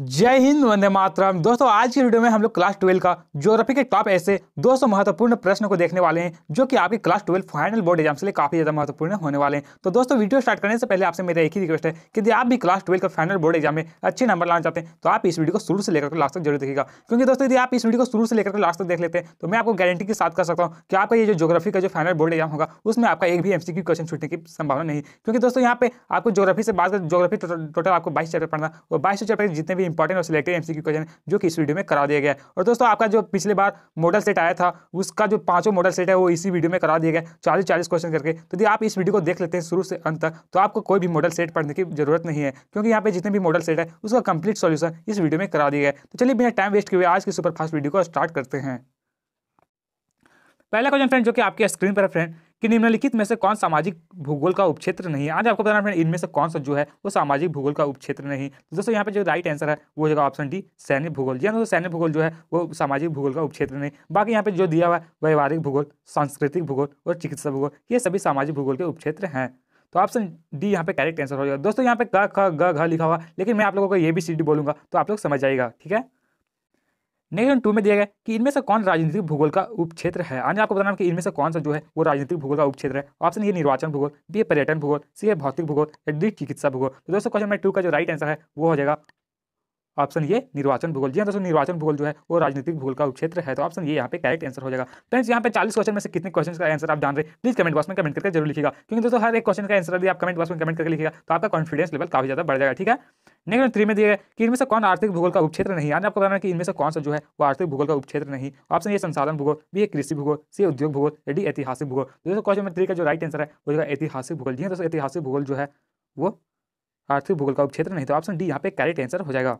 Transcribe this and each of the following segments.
जय हिंद वंदे मातरम दोस्तों आज की वीडियो में हम लोग क्लास ट्वेल्व का ज्योग्राफी के टॉप ऐसे 200 महत्वपूर्ण प्रश्न को देखने वाले हैं जो कि आपके class twelve final board exam के लिए काफी ज्यादा महत्वपूर्ण होने वाले हैं तो दोस्तों वीडियो स्टार्ट करने से पहले आपसे मेरा एक ही रिक्वेस्ट है कि यदि आप भी क्लास ट्वेल्व का फाइनल बोर्ड एग्जाम में अच्छे नंबर लाना चाहते हैं तो आप इस वीडियो को शुरू से लेकर लास्ट तक जरूर देखेगा क्योंकि दोस्तों यदि आप इस वीडियो को शुरू से लेकर लास्ट तक देख लेते हैं तो मैं आपको गारंटी के साथ कर सकता हूँ कि आपका ये जो ज्योग्राफी का जो फाइनल बोर्ड एग्जाम होगा उसमें आपका एक भी एमसीक्यू क्वेश्चन छूटने की संभावना नहीं क्योंकि दोस्तों यहाँ पे आपको ज्योग्राफी से बात कर ज्योग्राफी टोटल आपको बाईस चैप्टर पढ़ना और बाईस चैप्टर जितने भी इंपॉर्टेंट और सिलेक्टेड एमसीक्यू क्वेश्चन जो कि इस वीडियो में करा दिया गया है और दोस्तों आपका जो पिछले बार मॉडल सेट आया था उसका जो पांचों मॉडल सेट है वो इसी वीडियो में करा दिया गया चालीस चालीस क्वेश्चन करके तो यदि आप इस वीडियो को देख लेते हैं शुरू से अंत तक तो आपको कोई भी मॉडल सेट पढ़ने की जरूरत नहीं है क्योंकि यहाँ पे जितने भी मॉडल सेट है उसका कंप्लीट सोल्यूशन इस वीडियो में करा दिया गया तो चलिए बिना टाइम वेस्ट किए आज की सुपरफास्ट वीडियो को स्टार्ट करते हैं पहला क्वेश्चन फ्रेंड जो कि आपकी स्क्रीन पर फ्रेंड कि निम्नलिखित में से कौन सामाजिक भूगोल का उपक्षेत्र नहीं है आज आपको बताना इनमें से कौन सा जो है वो सामाजिक भूगोल का उपक्षेत्र नहीं तो दोस्तों यहाँ पे जो राइट आंसर है वो होगा ऑप्शन डी सैन्य भूगोल जी हाँ, दोस्तों सैन्य भूगोल जो है वो सामाजिक भूगोल का उपक्षेत्र नहीं बाकी यहाँ पे जो दिया हुआ है व्यवहारिक भूगोल सांस्कृतिक भूगोल और चिकित्सा भूगोल ये सभी सामाजिक भूगोल के उपक्षेत्र हैं तो ऑप्शन डी यहाँ पे करेक्ट आंसर हो जाएगा दोस्तों यहाँ पे ग ख ग घ लिखा हुआ लेकिन मैं आप लोगों को ये भी सी बोलूंगा तो आप लोग समझ आएगा ठीक है नेक्स्ट टू में दिया गया कि इनमें से कौन राजनीतिक भूगोल का उपक्षेत्र है आज आपको बताना कि इनमें से कौन सा जो है वो राजनीतिक भूगोल का उपक्षेत्र है ऑप्शन ये निर्वाचन भूगोल बी पर्यटन भूगोल सी है भौतिक भूगोल डी चिकित्सा भूगोल तो दोस्तों क्वेश्चन नंबर टू का जो राइट आंसर है वो हो जाएगा ऑप्शन ये निर्वाचन भूगोल जी हाँ दोस्तों निर्वाचन भूगोल जो है वो राजनीतिक भूगोल का क्षेत्र है तो ऑप्शन ये यहाँ पे करेक्ट आंसर हो जाएगा फ्रेंड्स यहाँ पे चालीस क्वेश्चन में से कितने क्वेश्चन का आंसर आप जान रहे प्लीज कमेंट बॉक्स में कमेंट करके जरूर लिखेगा क्योंकि दोस्तों हर एक क्वेश्चन का आंसर यदि आप कमेंट बॉक्स में कमेंट करके लिखेगा तो आपका कॉन्फिडेंस लेवल काफी ज्यादा बढ़ जाएगा ठीक है नेक्स्ट थ्री में दिए कि इनमें से कौन आर्थिक भूगोल का उपक्षेत्र नहीं यानी आपको बताना कि इनमें से कौन सा जो है वो आर्थिक भूगोल का उपक्षेत्र नहीं ऑप्शन ये संसाधन भूगोल बी कृषि भूगोल सी उद्योग भूगोल डी ऐतिहासिक भूगोल तो दोस्तों क्वेश्चन नंबर थ्री का जो राइट आंसर है वो जो ऐतिहासिक भूगोल जी हाँ दोस्तों ऐतिहासिक भूगोल जो है वो आर्थिक भूगोल का उपक्षेत्र नहीं तो ऑप्शन डी यहाँ पे करेक्ट आंसर हो जाएगा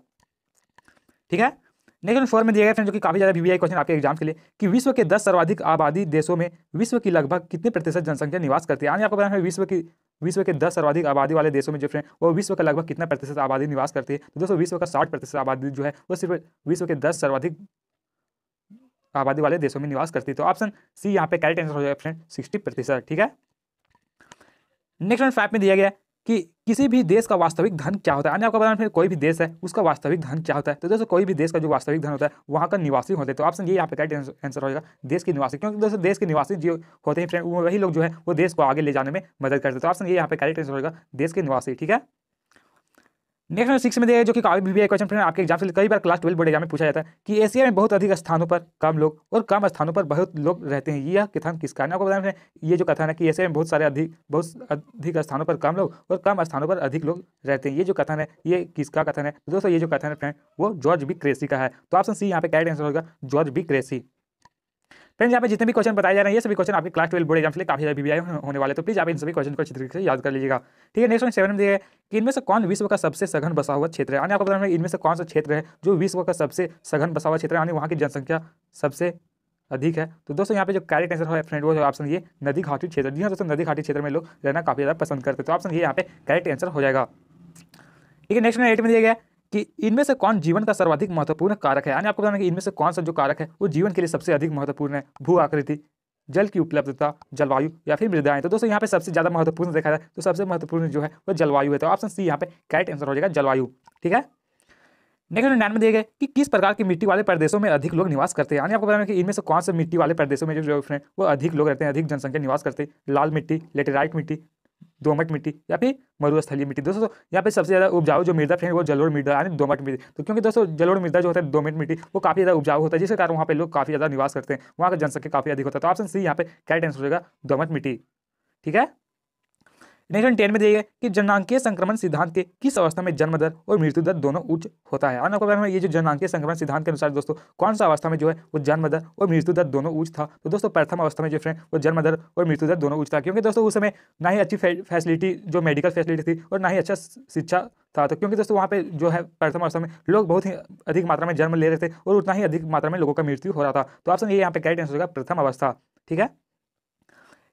ठीक है नेक्स्ट फोर में दिया गया फ्रेंड जो कि काफी ज्यादा वीवीआई क्वेश्चन आपके एग्जाम के लिए कि विश्व के दस सर्वाधिक आबादी देशों में विश्व की लगभग कितने प्रतिशत जनसंख्या निवास करती है यानी आपको बताया विश्व की विश्व के दस सर्वाधिक आबादी वाले देशों में जो फ्रेंड वो विश्व का लगभग कितना प्रतिशत आबादी निवास करती है तो दोस्तों विश्व का साठ प्रतिशत आबादी जो है वो सिर्फ विश्व के दस सर्वाधिक आबादी वाले देशों में निवास करती है तो ऑप्शन सी यहाँ पे करेक्ट आंसर हो जाएगा फ्रेंड सिक्सटी प्रतिशत ठीक है नेक्स्ट वन फाइव में दिया गया कि किसी भी देश का वास्तविक धन क्या होता है यानी आपका बताना फिर कोई भी देश है उसका वास्तविक धन क्या होता है तो दोस्तों कोई भी देश का जो वास्तविक धन होता है वहाँ का निवासी होते हैं तो ऑप्शन ये यहाँ पे करेक्ट आंसर होगा देश के निवासी क्योंकि दोस्तों देश के निवासी जो होते हैं फ्रेंड वही लोग जो है वो देश को आगे ले जाने में मदद करते हैं तो ऑप्शन ये यहाँ पे करेक्ट आंसर होगा देश के निवासी ठीक है नेक्स्ट सिक्स में देखिए जो कि काफी भी क्वेश्चन फ्रेंड आपके एग्जाम से कई बार क्लास ट्वेल्व बोर्ड एग्जाम में पूछा जाता है कि एशिया में बहुत अधिक स्थानों पर कम लोग और कम स्थानों पर बहुत लोग रहते हैं यह कथन किस कारण आपको बताना ये जो कथन है कि एशिया में बहुत सारे अधिक बहुत अधिक स्थानों पर कम लोग और कम स्थानों पर अधिक लोग रहते हैं ये जो कथन है ये किसका कथन है दोस्तों ये जो कथन है फ्रेंड वो जॉर्ज बी क्रेसी का है तो ऑप्शन सी यहाँ पे कैट आंसर होगा जॉर्ज बी क्रेसी फ्रेंड्स यहाँ पे जितने भी क्वेश्चन बताए जा रहे हैं ये सभी क्वेश्चन आपके क्लास ट्वेल्व बोर्ड एग्जाम लिए काफी ज्यादा बीबीआई होने वाले तो प्लीज आप इन सभी क्वेश्चन को अच्छी तरीके से याद कर लीजिएगा ठीक है नेक्स्ट सेवन में दिए कि इनमें से कौन विश्व का सबसे सघन बसा हुआ क्षेत्र है आपको बताया इनमें से कौन सा क्षेत्र है जो विश्व का सबसे सघन बसा हुआ क्षेत्र है यानी वहाँ की जनसंख्या सबसे अधिक है तो दोस्तों यहाँ पे जो करेक्ट आंसर है फ्रेंड वो है ऑप्शन ये नदी घाटी क्षेत्र जी हाँ दोस्तों नदी घाटी क्षेत्र में लोग रहना काफी ज़्यादा पसंद करते हैं तो ऑप्शन ये यहाँ पे करेक्ट आंसर हो जाएगा ठीक है नेक्स्ट में एट में दिया गया कि इनमें से कौन जीवन का सर्वाधिक महत्वपूर्ण कारक है यानी आपको बताना कि इनमें से कौन सा जो कारक है वो जीवन के लिए सबसे अधिक महत्वपूर्ण है भू आकृति जल की उपलब्धता जलवायु या फिर मृदाएं तो दोस्तों यहाँ पे सबसे ज्यादा महत्वपूर्ण देखा जाए तो सबसे महत्वपूर्ण जो है वो जलवायु है तो ऑप्शन सी यहाँ पे करेक्ट आंसर हो जाएगा जलवायु ठीक है नेक्स्ट नाइन में देखिए कि किस प्रकार की मिट्टी वाले प्रदेशों में अधिक लोग निवास करते हैं यानी आपको बताना कि इनमें से कौन से मिट्टी वाले प्रदेशों में जो लोग है वो अधिक लोग रहते हैं अधिक जनसंख्या निवास करते हैं लाल मिट्टी लेटेराइट मिट्टी दोमट मिट्टी या फिर मरुस्थलीय मिट्टी दोस्तों यहाँ पे सबसे ज़्यादा उपजाऊ जो मृदा फ्रेंड वो जलोड़ मृदा यानी दोमट मिट्टी तो क्योंकि दोस्तों जलोड़ मृदा जो होता है दोमट मिट्टी वो काफ़ी ज़्यादा उपजाऊ होता है जिसके कारण वहाँ पे लोग काफ़ी ज़्यादा निवास करते हैं वहाँ का जनसंख्या काफ़ी अधिक होता है तो ऑप्शन सी यहाँ पे क्या आंसर होगा दोमट मिट्टी ठीक है नेशन टेन में देखिए कि जननांकीय संक्रमण सिद्धांत के किस अवस्था में जन्म दर और मृत्यु दर दोनों उच्च होता है आपको में ये जो जननांकीय संक्रमण सिद्धांत के अनुसार दोस्तों कौन सा अवस्था में जो है वो जन्म दर और मृत्यु दर दोनों उच्च था तो दोस्तों प्रथम अवस्था में जो फ्रेंड वो जन्म दर और मृत्यु दर दोनों उच्च था क्योंकि दोस्तों उस समय ना ही अच्छी फैसिलिटी जो मेडिकल फैसिलिटी थी और ना ही अच्छा शिक्षा था तो क्योंकि दोस्तों वहाँ पे जो है प्रथम अवस्था में लोग बहुत ही अधिक मात्रा में जन्म ले रहे थे और उतना ही अधिक मात्रा में लोगों का मृत्यु हो रहा था तो आप समझिए यहाँ पे कैट आंसर होगा प्रथम अवस्था ठीक है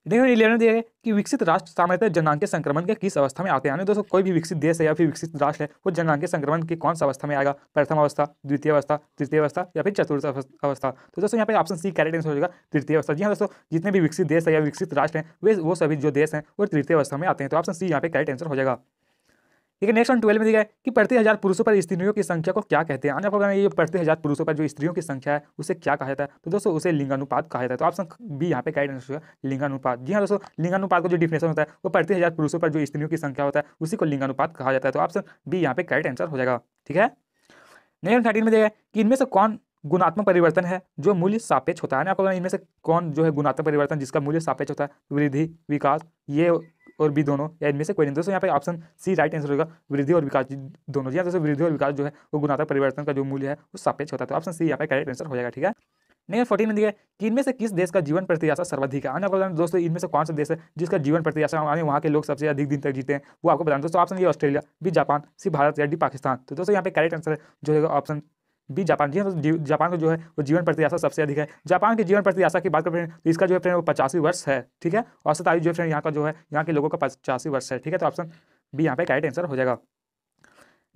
देखिए इलेवन दिया गया कि विकसित राष्ट्र सामान्यतः के संक्रमण के किस अवस्था में आते हैं यानी दोस्तों कोई भी विकसित देश है या फिर विकसित राष्ट्र है वो जननांकीय संक्रमण की कौन सा अवस्था में आएगा प्रथम अवस्था द्वितीय अवस्था तृतीय अवस्था या फिर चतुर्थ अवस्था तो दोस्तों यहाँ पे ऑप्शन सी कैरेट आंसर होगा तृतीय अवस्था जी हाँ दोस्तों जितने भी विकसित देश है या विकसित राष्ट्र हैं वे वो सभी जो देश हैं वो तृतीय अवस्था में आते हैं तो ऑप्शन सी यहाँ पे कैरेट आंसर हो जाएगा ठीक है नेक्स्ट वन ट्वेल्व में दिया है कि प्रति हज़ार पुरुषों पर स्त्रियों की संख्या को क्या कहते हैं अन्य प्रोग्राम ये प्रति हज़ार पुरुषों पर जो स्त्रियों की संख्या है उसे क्या कहा जाता है तो दोस्तों उसे लिंगानुपात कहा जाता है तो ऑप्शन बी यहाँ पे कई आंसर है लिंगानुपात जी हाँ दोस्तों लिंगानुपात का जो डिफिनेशन होता है वो प्रति हज़ार पुरुषों पर जो स्त्रियों की संख्या होता है उसी को लिंगानुपात कहा जाता है तो ऑप्शन बी यहाँ पे करेक्ट आंसर हो जाएगा ठीक है नेक्स्ट थर्टीन में देगा कि इनमें से कौन गुणात्मक परिवर्तन है जो मूल्य सापेक्ष होता है आपको इनमें से कौन जो है गुणात्मक परिवर्तन जिसका मूल्य सापेक्ष होता है वृद्धि विकास ये और भी दोनों या इनमें से कोई नहीं दोस्तों यहाँ पे ऑप्शन सी राइट आंसर होगा वृद्धि और विकास दोनों जी दोस्तों वृद्धि और विकास जो है वो गुणात्मक परिवर्तन का जो मूल्य है वो सापेक्ष होता है तो ऑप्शन सी यहाँ पे करेक्ट आंसर हो जाएगा ठीक है नेक्स्ट फोर्टीन में दिया कि इनमें से किस देश का जीवन प्रत्याशा सर्वाधिक है आने आपको दोस्तों इनमें से कौन सा देश है जिसका जीवन प्रत्याशा वहाँ के लोग सबसे अधिक दिन तक जीते हैं वो आपको बताने दोस्तों ऑप्शन ये ऑस्ट्रेलिया भी जापान सी भारत या डी पाकिस्तान तो दोस्तों यहाँ पे करेक्ट आंसर जो है ऑप्शन बी जापान हाँ, तो जी जापान का जो है वो जीवन प्रतिआशा सबसे अधिक है जापान की जीवन प्रत्याशा की बात करें तो इसका जो है फ्रेंड वो पचासी वर्ष है ठीक है औसत आयु जो है फ्रेंड यहाँ का जो है यहाँ के लोगों का पचासी वर्ष है ठीक है तो ऑप्शन बी यहाँ पे राइट आंसर हो जाएगा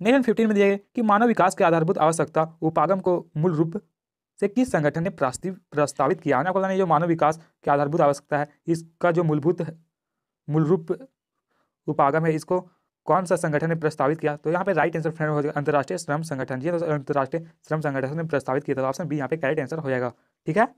नेशन फिफ्टीन में दिया कि मानव विकास के आधारभूत आवश्यकता उपागम को मूल रूप से किस संगठन ने प्रस्तावित किया आपको बताना जो मानव विकास के आधारभूत आवश्यकता है इसका जो मूलभूत मूल रूप उपागम है इसको कौन सा संगठन ने प्रस्तावित किया तो यहाँ पे राइट आंसर फ्रेंड हो जाएगा अंतर्राष्ट्रीय श्रम संगठन जी तो अंतर्राष्ट्रीय श्रम संगठन ने प्रस्तावित किया था ऑप्शन तो बी यहाँ पे करेक्ट आंसर हो जाएगा ठीक है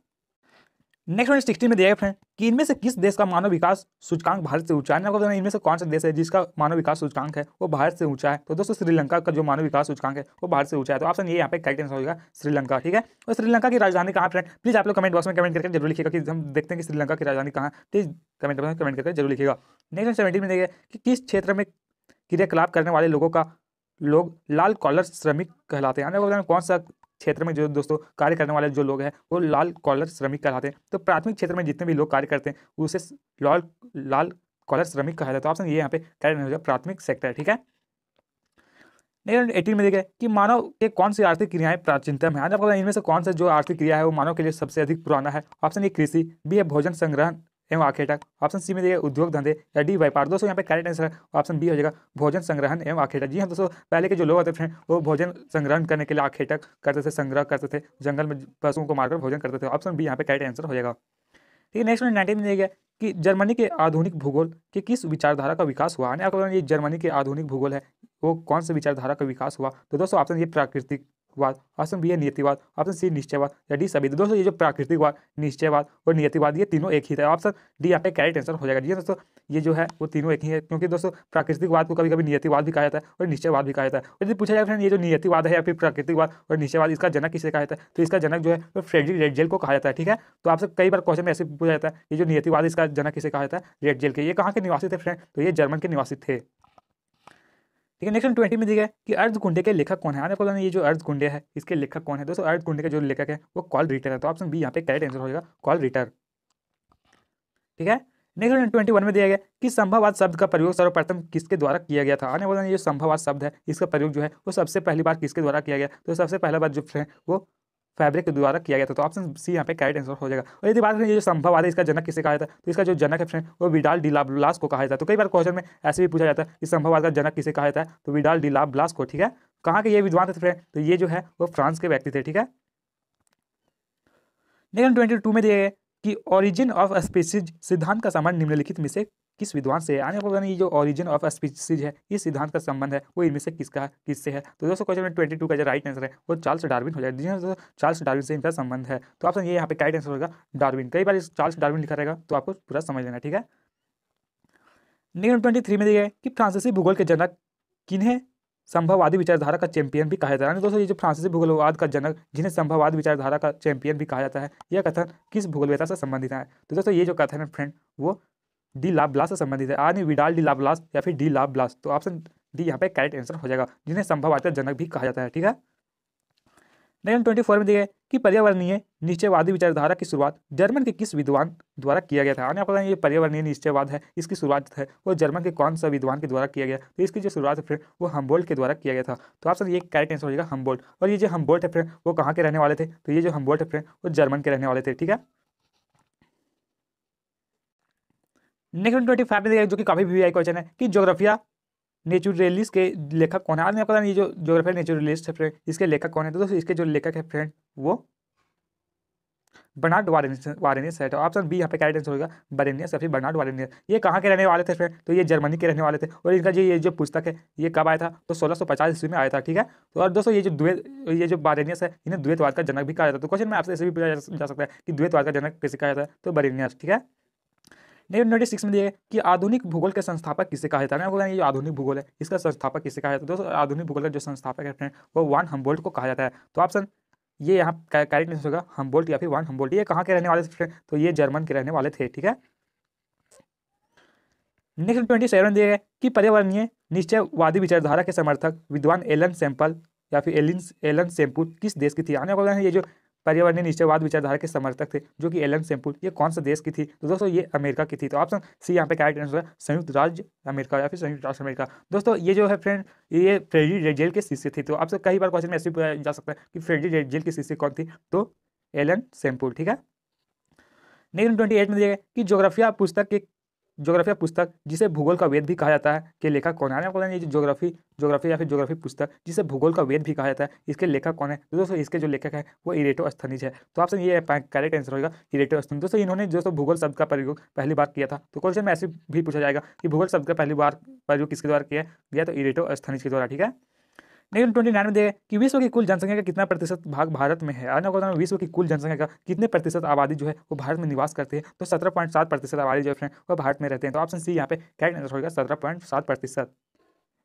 नेक्स्ट फ्रेंड सिक्सटी में दिया गया फ्रेंड कि इनमें से किस देश का मानव विकास सूचकांक भारत से ऊंचा है आपको इनमें से कौन सा देश है जिसका मानव विकास सूचकांक है वो भारत से ऊंचा है तो दोस्तों श्रीलंका का जो मानव विकास सूचकांक है वो भारत से ऊंचा है तो ऑप्शन ये यहाँ पे करेक्ट आंसर होगा श्रीलंका ठीक है और श्रीलंका की राजधानी कहाँ फ्रेंड प्लीज आप लोग कमेंट बॉक्स में कमेंट करके जरूर लिखेगा कि हम देखते हैं कि श्रीलंका की राजधानी कहाँ प्लीज कमेंट बॉक्स में कमेंट करके जरूर लिखेगा नेक्स्ट सेवेंटी में देखिए कि किस क्षेत्र में क्रियाकलाप करने वाले लोगों का लोग लाल कॉलर श्रमिक कहलाते हैं आने वाले कौन सा क्षेत्र में जो दोस्तों कार्य करने वाले जो लोग हैं वो लाल कॉलर श्रमिक कहलाते हैं तो प्राथमिक क्षेत्र में जितने भी लोग कार्य करते हैं उसे लाल लाल कॉलर श्रमिक कहा जाता है तो ऑप्शन ये यहाँ पे कार्य नहीं हो जाए प्राथमिक सेक्टर ठीक है एटीन में देखें कि मानव के कौन सी आर्थिक क्रियाएं प्राचीनतम है इनमें से कौन सा जो आर्थिक क्रिया है वो मानव के लिए सबसे अधिक पुराना है ऑप्शन ए कृषि बी है भोजन संग्रहण एवं आखेटक ऑप्शन सी में देखिए उद्योग धंधे या डी व्यापार दोस्तों यहाँ पे करेक्ट आंसर ऑप्शन बी हो जाएगा भोजन संग्रहण एवं आखेटक जी हाँ दोस्तों पहले के जो लोग होते थे वो भोजन संग्रहण करने के लिए आखेटक करते थे संग्रह करते थे जंगल में पशुओं को मारकर भोजन करते थे ऑप्शन बी यहाँ पे करेक्ट आंसर हो जाएगा ठीक है नेक्स्ट में नाइनटीन में देखिए कि जर्मनी के आधुनिक भूगोल के किस विचारधारा का विकास हुआ यानी आपको ये जर्मनी के आधुनिक भूगोल है वो कौन से विचारधारा का विकास हुआ तो दोस्तों ऑप्शन ये प्राकृतिक वाद ऑप्शन बी है नियतिवाद ऑप्शन सी निश्चयवाद या डी सभी दोस्तों ये जो प्राकृतिकवाद निश्चयवाद और नियतिवाद ये तीनों एक ही था ऑप्शन डी यहाँ पे कैरेक्ट आंसर हो जाएगा जी हाँ, दोस्तों ये जो है वो तीनों एक ही है क्योंकि दोस्तों प्राकृतिकवाद को कभी कभी नियतिवाद भी कहा जाता है और निश्चयवाद भी कहा जाता है और यदि पूछा जाए फ्रेंड ये जो नियतिवाद है या फिर प्राकृतिकवाद और निश्चयवाद इसका जनक किसे कहा जाता है तो इसका जनक जो है वो फ्रेडरिक रेडजेल को कहा जाता है ठीक है तो आपसे कई बार क्वेश्चन में ऐसे पूछा जाता है ये जो नियतिवाद इसका जनक किसे कहा जाता है रेडजेल के ये कहाँ के निवासी थे फ्रेंड तो ये जर्मन के निवासी थे ठीक है नेक्स्ट ट्वेंटी में दिया कि अर्ध कुंडे के लेखक कौन है आपको बताना ये जो अर्ध कुंडे है इसके लेखक कौन है दोस्तों अर्ध कुंडे के जो लेखक है वो कॉल रिटर है तो ऑप्शन बी यहाँ पे करेक्ट आंसर होगा कॉल रिटर ठीक है नेक्स्ट ट्वेंटी वन में दिया गया कि संभववाद शब्द का प्रयोग सर्वप्रथम किसके द्वारा किया गया था आने वाला ये संभववाद शब्द है इसका प्रयोग जो है वो सबसे पहली बार किसके द्वारा किया गया तो सबसे पहला बार जो है वो फैब्रिक के द्वारा किया गया था तो ऑप्शन सी यहाँ पे करेक्ट आंसर हो जाएगा और यदि बात करें ये जो संभव आदि इसका जनक किसे कहा जाता है तो इसका जो जनक है फ्रेंड वो विडाल ब्लास को कहा जाता है तो कई बार क्वेश्चन में ऐसे भी पूछा जाता है कि संभववाद का जनक किसे कहा जाता है तो विडाल ब्लास को ठीक है कहाँ के ये विद्वान थे फ्रेंड तो ये जो है वो फ्रांस के व्यक्ति थे ठीक है लेकिन ट्वेंटी में दिए गए कि ओरिजिन ऑफ स्पीसीज सिद्धांत का सामान निम्नलिखित में से किस विद्वान से है आने वाला ये जो ओरिजिन ऑफ स्पीसीज है ये सिद्धांत का संबंध है वो इनमें से किसका किससे है तो दोस्तों क्वेश्चन नंबर ट्वेंटी टू का जो राइट आंसर है वो चार्ल्स डार्विन हो जाए जिन्हें हाँ, दोस्तों चार्ल्स डार्विन से इनका संबंध है तो आप ये यहाँ पे राइट आंसर होगा डार्विन कई बार चार्ल्स डार्विन लिखा रहेगा तो आपको पूरा समझ लेना ठीक है नेक्स्ट ट्वेंटी थ्री में दिया कि फ्रांसीसी भूगोल के जनक किन्हें संभववादी विचारधारा का चैंपियन भी कहा जाता है दोस्तों ये जो फ्रांसीसी भूगोलवाद का जनक जिन्हें संभववाद विचारधारा का चैंपियन भी कहा जाता है यह कथन किस भूगोलवेता से संबंधित है तो दोस्तों ये जो कथन है फ्रेंड वो डी लाभ से संबंधित है आदि विडाल डी लाभ या फिर डी लाभ ब्लास्ट तो ऑप्शन डी यहाँ पे करेक्ट आंसर हो जाएगा जिन्हें संभव जनक भी कहा जाता है ठीक है नेक्स्ट ट्वेंटी फोर में देखिए कि पर्यावरणीय निश्चयवादी विचारधारा की शुरुआत जर्मन के किस विद्वान द्वारा किया गया था आने पता ये पर्यावरणीय निश्चयवाद है इसकी शुरुआत है वो जर्मन के कौन सा विद्वान के द्वारा किया गया तो इसकी जो शुरुआत है फ्रेंड वो हमबोल्ट के द्वारा किया गया था तो आप सर ये करेक्ट आंसर हो जाएगा हमबोल्ट और ये जो हमबोल्ट है फ्रेंड वो कहाँ के रहने वाले थे तो ये जो हमबोल्ट है फ्रेंड वो जर्मन के रहने वाले थे ठीक है नेक्स्ट ट्वेंटी फाइव में देखिए जो कि काफ़ी वी क्वेश्चन है कि जोग्राफिया नेचुरलिस्ट के लेखक कौन है मैं पता नहीं जो जोग्राफिया नेचुरलिस्ट है फ्रेंड इसके लेखक कौन है तो दोस्तों इसके जो लेखक है फ्रेंड वो बर्नार्ड वारेनियस है तो ऑप्शन बी यहाँ पे करेक्ट होगा बरेनियस या फिर बर्नार्ड वारेनियस ये कहाँ के रहने वाले थे फ्रेंड तो ये जर्मनी के रहने वाले थे और इनका जो ये जो पुस्तक है ये कब आया था तो 1650 ईस्वी में आया था ठीक है तो और दोस्तों ये जो द्वैत ये जो बारेनियस है इन्हें द्वैतवाद का जनक भी कहा जाता है तो क्वेश्चन में आपसे ऐसे भी पूछा जा सकता है कि द्वैतवाद का जनक कैसे कहा जाता है तो बरेनियस ठीक है नाइनटीन सिक्स में दिए कि आधुनिक भूगोल के संस्थापक किसे कहा जाता है मैं ये आधुनिक भूगोल है इसका संस्थापक किसे कहा जाता है दोस्तों आधुनिक भूगोल का जो संस्थापक है फ्रेंड वो वन हम्बोल्ट को कहा जाता है तो ऑप्शन ये यहाँ करेक्ट नहीं होगा हम्बोल्ट या फिर वन हम्बोल्ट ये कहाँ के रहने वाले थे तो ये जर्मन के रहने वाले थे ठीक है नेक्स्ट ट्वेंटी सेवन दिए गए कि पर्यावरणीय निश्चयवादी विचारधारा के समर्थक विद्वान एलन सैंपल या फिर एलिन एलन सेम्पुल किस देश की थी आने वाले हैं ये जो पर्यावरणीय निश्चयवाद विचारधारा के समर्थक थे जो कि एलन सेम्पुल ये कौन सा देश की थी तो दोस्तों ये अमेरिका की थी तो ऑप्शन सी यहाँ पे क्या आंसर है संयुक्त राज्य अमेरिका या फिर संयुक्त राष्ट्र अमेरिका दोस्तों ये जो है फ्रेंड ये फ्रेडी रेजेल के शिष्य थी तो आपसे कई बार क्वेश्चन में ऐसे पूछा जा सकता है कि फ्रेडी जेल की शिष्य कौन थी तो एलन सेम्पुल ठीक है नेक्स्ट ट्वेंटी एट में दिया गया कि जोग्राफिया पुस्तक के जोग्राफिया पुस्तक जिसे भूगोल का वेद भी कहा जाता है के लेखक कौन है आपको ये जोग्राफी जोग्राफी या फिर जोग्राफी पुस्तक जिसे भूगोल का वेद भी कहा जाता है इसके लेखक कौन है तो दोस्तों इसके जो लेखक है वो इरेटो स्थनिज है तो आपसे ये करेक्ट आंसर होगा इरेटो स्थन दोस्तों इन्होंने दोस्तों भूगोल शब्द का प्रयोग पहली बार किया था तो क्वेश्चन में ऐसे भी पूछा जाएगा कि भूगोल शब्द का पहली बार प्रयोग किसके द्वारा किया गया तो इरेटो स्थनिज के द्वारा ठीक है लेकिन ट्वेंटी नाइन में देखें कि विश्व की कुल जनसंख्या का कितना प्रतिशत भाग भारत में है अन्य गोदा में विश्व की कुल जनसंख्या का कितने प्रतिशत आबादी जो है वो भारत में निवास करती है तो सत्रह पॉइंट सात प्रतिशत आबादी जो है वो भारत में रहते हैं तो ऑप्शन सी यहाँ पे क्या आंसर होगा सत्रह पॉइंट सात प्रतिशत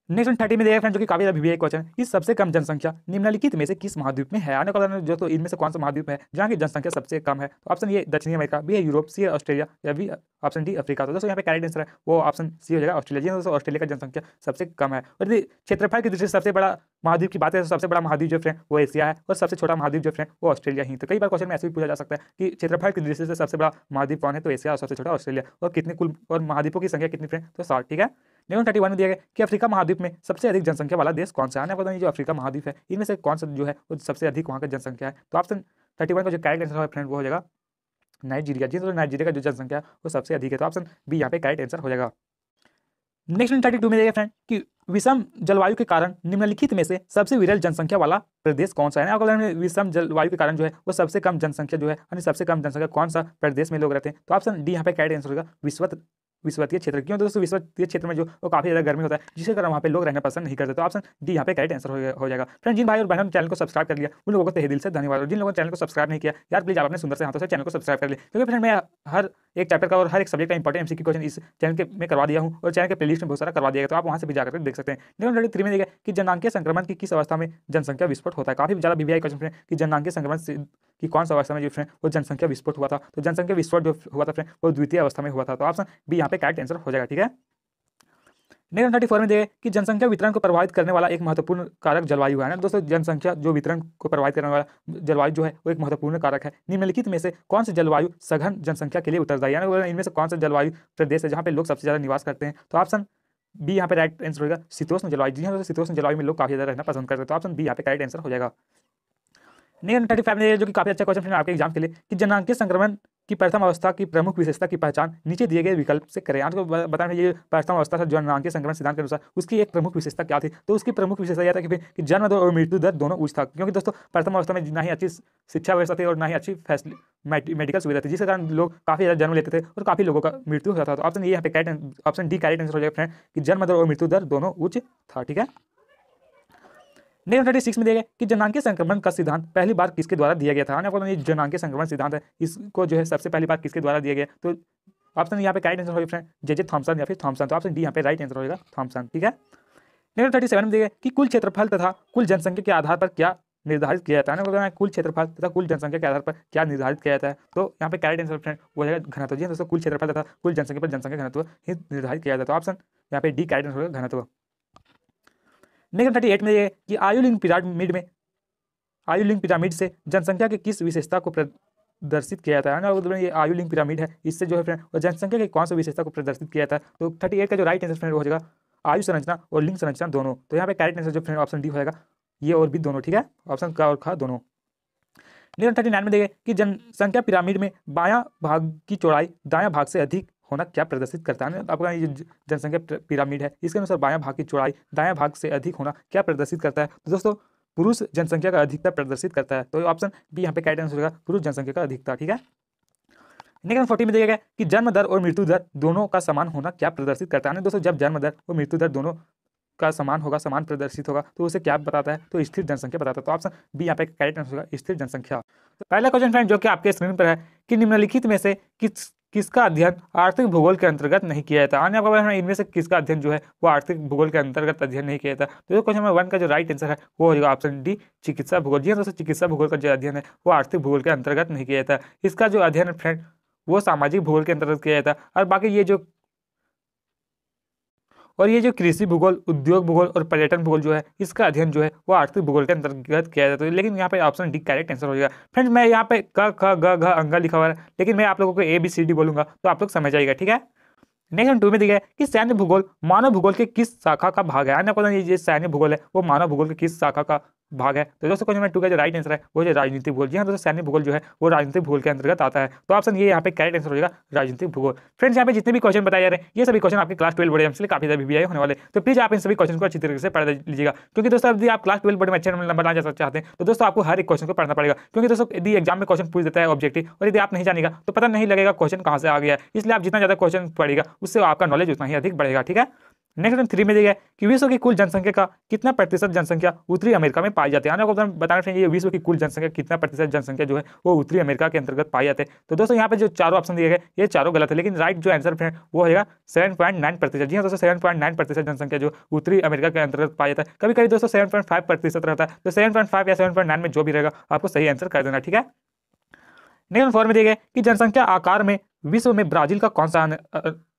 नेक्स्ट थर्टी में देखा फ्रेंड जो कि काफी भी क्वेश्चन है सबसे कम जनसंख्या निम्नलिखित में से किस महाद्वीप में है आने का जो तो इनमें से कौन सा महाद्वीप है जहाँ की जनसंख्या सबसे कम है तो ऑप्शन ये दक्षिण अमेरिका बी है यूरोप सी है ऑस्ट्रेलिया या बी ऑप्शन डी अफ्रीका तो दोस्तों यहाँ पे कैरेट आंसर है वो ऑप्शन सी हो जाएगा ऑस्ट्रेलिया जी हाँ, दोस्तों ऑस्ट्रेलिया का जनसंख्या सबसे कम है और यदि क्षेत्रफल की दृष्टि से सबसे बड़ा महाद्वीप की बात है तो सबसे बड़ा महाद्वीप जो फ्रेंड वो एशिया है और सबसे छोटा महाद्वीप जो फ्रेंड वो ऑस्ट्रेलिया ही तो कई बार क्वेश्चन में ऐसे भी पूछा जा सकता है कि क्षेत्रफल की दृष्टि से सबसे बड़ा महाद्वीप कौन है तो एशिया और सबसे छोटा ऑस्ट्रेलिया और कितने कुल और महाद्वीपों की संख्या कितनी फ्रेंड तो सॉ ठीक है लेवन थर्टी वन में दिया गया कि अफ्रीका महाद्वीप में सबसे अधिक जनसंख्या वाला देश कौन सा है पता नहीं जो अफ्रीका महाद्वीप है इनमें से कौन सा जो है वो सबसे अधिक वहाँ का जनसंख्या है तो ऑप्शन थर्टी वन का जो कैरेक्ट आंसर है फ्रेंड वो हो जाएगा नाइजीरिया जिस नाइजीरिया का जो जनसंख्या वो सबसे अधिक है तो ऑप्शन बी यहाँ पे करेक्ट आंसर हो जाएगा नेक्स्ट थर्टी टू में देखिए फ्रेंड कि विषम जलवायु के कारण निम्नलिखित में से सबसे विरल जनसंख्या वाला प्रदेश कौन सा है अगर विषम जलवायु के कारण जो है वो सबसे कम जनसंख्या जो है यानी सबसे कम जनसंख्या कौन सा प्रदेश में लोग रहते हैं तो ऑप्शन डी यहाँ पे कैट आंसर होगा विश्व विश्वतीय क्षेत्र क्यों दोस्तों विश्वतीय क्षेत्र में जो वो काफ़ी ज़्यादा गर्मी होता है जिसके कारण वहाँ पे लोग रहना पसंद नहीं करते तो ऑप्शन डी यहाँ पे करेक्ट आंसर हो जाएगा फ्रेंड जिन भाई और बहनों ने चैनल को सब्सक्राइब कर लिया उन लोगों को तहे दिल से धन्यवाद जिन लोगों ने चैनल को सब्सक्राइब नहीं किया यार प्लीज़ आपने सुंदर से हाथों से चैनल को सब्सक्राइब कर लिया क्योंकि फ्रेंड मैं हर एक चैप्टर का और हर एक सब्जेक्ट का इंपॉर्टेंट एमसीक्यू क्वेश्चन इस चैनल के मैं करवा दिया हूँ और चैनल के प्लेलिस्ट में बहुत सारा करवा दिया तो आप वहाँ से भी जाकर देख सकते हैं लेकिन ट्वेंटी थ्री में देखा कि जनांकीय संक्रमण की किस अवस्था में जनसंख्या विस्फोट होता है काफी ज़्यादा बीबीआई क्वेश्चन है कि जनांकीय संक्रमण कि कौन सा अवस्था में जो फ्रेंड वो जनसंख्या विस्फोट हुआ था तो जनसंख्या विस्फोट जो हुआ था फ्रेंड वो द्वितीय अवस्था में हुआ था तो ऑप्शन बी यहाँ पे करेक्ट आंसर हो जाएगा ठीक है नेक्स्ट थर्टी फोर में देखें कि जनसंख्या वितरण को प्रभावित करने वाला एक महत्वपूर्ण कारक जलवायु है ना दोस्तों जनसंख्या जो वितरण को प्रभावित करने वाला जलवायु जो है वो एक महत्वपूर्ण कारक है निम्नलिखित में से कौन सा जलवायु सघन जनसंख्या के लिए उत्तरदायी है इनमें से कौन सा जलवायु प्रदेश है जहाँ पे लोग सबसे ज़्यादा निवास करते हैं तो ऑप्शन बी यहाँ पे राइट आंसर होगा शीतोष्ण जलवायु जी हाँ शीतोष्ण जलवायु में लोग काफी ज्यादा रहना पसंद करते हैं तो ऑप्शन बी यहाँ पे राइट आंसर हो जाएगा नेक्स्ट थर्टी फाइव में जो कि काफ़ी अच्छा क्वेश्चन आपके एग्जाम के लिए कि जनांकीय संक्रमण की प्रथम अवस्था की प्रमुख विशेषता की पहचान नीचे दिए गए विकल्प से करें आपको बताने ये प्रथम अवस्था था जननांकीय संक्रमण सिद्धांत के अनुसार उसकी एक प्रमुख विशेषता क्या थी तो उसकी प्रमुख विशेषता यह था कि, जन्म दर और मृत्यु दर दोनों उच्च था क्योंकि दोस्तों प्रथम अवस्था में ना ही अच्छी शिक्षा व्यवस्था थी और ना ही अच्छी फैसिलिटी मेडिकल सुविधा थी जिसके कारण लोग काफ़ी ज़्यादा जन्म लेते थे और काफ़ी लोगों का मृत्यु होता था तो ऑप्शन ये यहाँ पे ऑप्शन डी कैरेट आंसर हो जाएगा फ्रेंड कि जन्म दर और मृत्यु दर दोनों उच्च था ठीक है नेम थर्टी सिक्स में दिया गया कि जनांकीय संक्रमण का सिद्धांत पहली बार किसके द्वारा दिया गया था आपको ये जनांकीय संक्रमण सिद्धांत है इसको जो है सबसे पहली बार किसके द्वारा दिया गया तो ऑप्शन यहाँ पे राइट आंसर होगा जे जे थॉमसन या फिर थॉमसन तो ऑप्शन डी यहाँ पे राइट आंसर होगा थॉमसन ठीक है नेक्स्ट थर्टी सेवन में दिया गया कि कुल क्षेत्रफल तथा कुल जनसंख्या के आधार पर क्या निर्धारित किया जाता है ना कुल क्षेत्रफल तथा कुल जनसंख्या के आधार पर क्या निर्धारित किया जाता है तो यहाँ पे कैरेट आंसर फ्रेंड वो है घनत्व जी हाँ दोस्तों कुल क्षेत्रफल तथा कुल जनसंख्या पर जनसंख्या घनत्व ही निर्धारित किया जाता है ऑप्शन तो यहाँ पे डी कैरेट आंसर घनत्व नेक्स्ट थर्टी एट में ये कि आयुलिंग पिरामिड में आयुलिंग पिरामिड से जनसंख्या की किस विशेषता को प्रदर्शित किया जाता है ना ये आयुलिंग पिरामिड है इससे जो है फ्रेंड और जनसंख्या की कौन सा विशेषता को प्रदर्शित किया जाता है तो थर्टी का जो राइट आंसर फ्रेंड हो जाएगा आयु संरचना और लिंग संरचना दोनों तो यहाँ पे कैरेक्ट आंसर जो फ्रेंड ऑप्शन डी हो जाएगा ये और भी दोनों ठीक है ऑप्शन का और खा दोनों नेक्स्ट थर्टी नाइन में देखिए कि जनसंख्या पिरामिड में बाया भाग की चौड़ाई दाया भाग से अधिक होना क्या प्रदर्शित करता है तो आपका ये जनसंख्या पिरामिड है इसके अनुसार बायां भाग की चौड़ाई दायां भाग से अधिक होना क्या प्रदर्शित करता है तो दोस्तों पुरुष जनसंख्या का अधिकता प्रदर्शित करता है तो ऑप्शन बी यहाँ पे करेक्ट आंसर होगा पुरुष जनसंख्या का अधिकता ठीक है नेक्स्ट फोर्टी में देखा गया कि जन्म दर और मृत्यु दर दोनों का समान होना क्या प्रदर्शित करता है दोस्तों जब जन्म दर और मृत्यु दर दोनों का समान होगा समान प्रदर्शित होगा तो उसे क्या बताता है तो स्थिर जनसंख्या बताता है तो ऑप्शन बी यहाँ पे करेक्ट आंसर होगा स्थिर जनसंख्या तो पहला क्वेश्चन फ्रेंड जो कि आपके स्क्रीन पर है कि निम्नलिखित में से किस किसका अध्ययन आर्थिक भूगोल के अंतर्गत नहीं किया जाता आने आपका इनमें से किसका अध्ययन जो है वो आर्थिक भूगोल के अंतर्गत अध्ययन नहीं किया जाता तो क्वेश्चन नंबर वन का जो राइट आंसर है वो हो जाएगा ऑप्शन डी चिकित्सा भूगोल जी हाँ दोस्तों चिकित्सा भूगोल का जो अध्ययन है वो आर्थिक भूगोल के अंतर्गत नहीं किया जाता इसका जो अध्ययन है फ्रेंड वो सामाजिक भूगोल के अंतर्गत किया जाता और बाकी ये जो और ये जो कृषि भूगोल उद्योग भूगोल और पर्यटन भूगोल जो है इसका अध्ययन जो है वो आर्थिक भूगोल के अंतर्गत किया जाता है लेकिन यहाँ पे ऑप्शन डी करेक्ट आंसर हो जाएगा फ्रेंड्स मैं यहाँ पे क ख ग घ अंगा लिखा हुआ है लेकिन मैं आप लोगों को ए बी सी डी बोलूंगा तो आप लोग समझ आएगा ठीक है नेक्स्ट टू में दिया कि सैन्य भूगोल मानव भूगोल के किस शाखा का भाग है पता नहीं सैन्य भूगोल है वो मानव भूगोल के किस शाखा का भाग है तो दोस्तों क्वेश्चन नंबर टू का जो राइट आंसर है वो जो राजनीतिक भूगोल जी हाँ दोस्तों सैन्य भूगोल जो है वो राजनीतिक भूगोल के अंतर्गत आता है तो ऑप्शन ये यहाँ पे करेक्ट आंसर हो जाएगा राजनीतिक भूगोल फ्रेंड्स यहाँ पे जितने भी क्वेश्चन बताए जा रहे हैं ये सभी क्वेश्चन आपके क्लास ट्वेल्व बोर्ड एम से काफी ज्यादा भी होने वाले तो प्लीज आप इन सभी क्वेश्चन को अच्छी तरीके से पढ़ लीजिएगा क्योंकि दोस्तों यदि आप क्लास ट्वेल्व बोर्ड में अच्छे नंबर आना चाहते हैं तो दोस्तों आपको हर एक क्वेश्चन को पढ़ना पड़ेगा क्योंकि दोस्तों यदि एग्जाम में क्वेश्चन पूछ देता है ऑब्जेक्टिव और यदि आप नहीं जानेगा तो पता नहीं लगेगा क्वेश्चन कहाँ से आ गया इसलिए आप जितना ज्यादा क्वेश्चन पढ़ेगा उससे आपका नॉलेज उतना ही अधिक बढ़ेगा ठीक है नेक्स्ट क्वेश्चन थ्री में दिया कि विश्व की कुल जनसंख्या का कितना प्रतिशत जनसंख्या उत्तरी अमेरिका में पाई जाती है आपको बताना चाहिए विश्व की कुल जनसंख्या कितना प्रतिशत जनसंख्या जो है वो उत्तरी अमेरिका के अंतर्गत पाई जाते हैं तो दोस्तों यहाँ पे जो चारों ऑप्शन दिए गए ये चारों गलत है लेकिन राइट जो आंसर है वो होगा सेवन पॉइंट नाइन प्रतिशत जी हाँ दोस्तों सेवन पॉइंट नाइन प्रतिशत जनसंख्या जो उत्तरी अमेरिका के अंतर्गत पाया जाता है कभी कभी दोस्तों सेवन पॉइंट फाइव प्रतिशत रहता है तो सेवन पॉइंट फाइव या सेवन पॉइंट नाइन में जो भी रहेगा आपको सही आंसर कर देना ठीक है नेक्स्ट फॉर्म में देखिए कि जनसंख्या आकार में विश्व में ब्राजील का कौन सा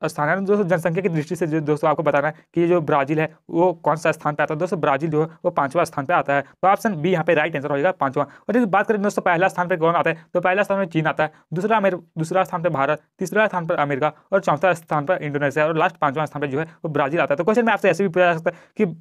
स्थान है दोस्तों जनसंख्या की दृष्टि से जो दोस्तों आपको बताना है कि जो ब्राजील है वो कौन सा स्थान पे आता है दोस्तों ब्राजील जो है वो पांचवा स्थान पे आता है तो ऑप्शन बी यहाँ पे राइट आंसर होगा पांचवा और यदि बात करें दोस्तों पहला स्थान पर कौन आता है तो पहला स्थान में चीन आता है दूसरा दूसरा स्थान पर भारत तीसरा स्थान पर अमेरिका और चौथा स्थान पर इंडोनेशिया और लास्ट पांचवा स्थान पर जो है वो ब्राजील आता है तो क्वेश्चन में आपसे ऐसे भी पूछा जा सकता है कि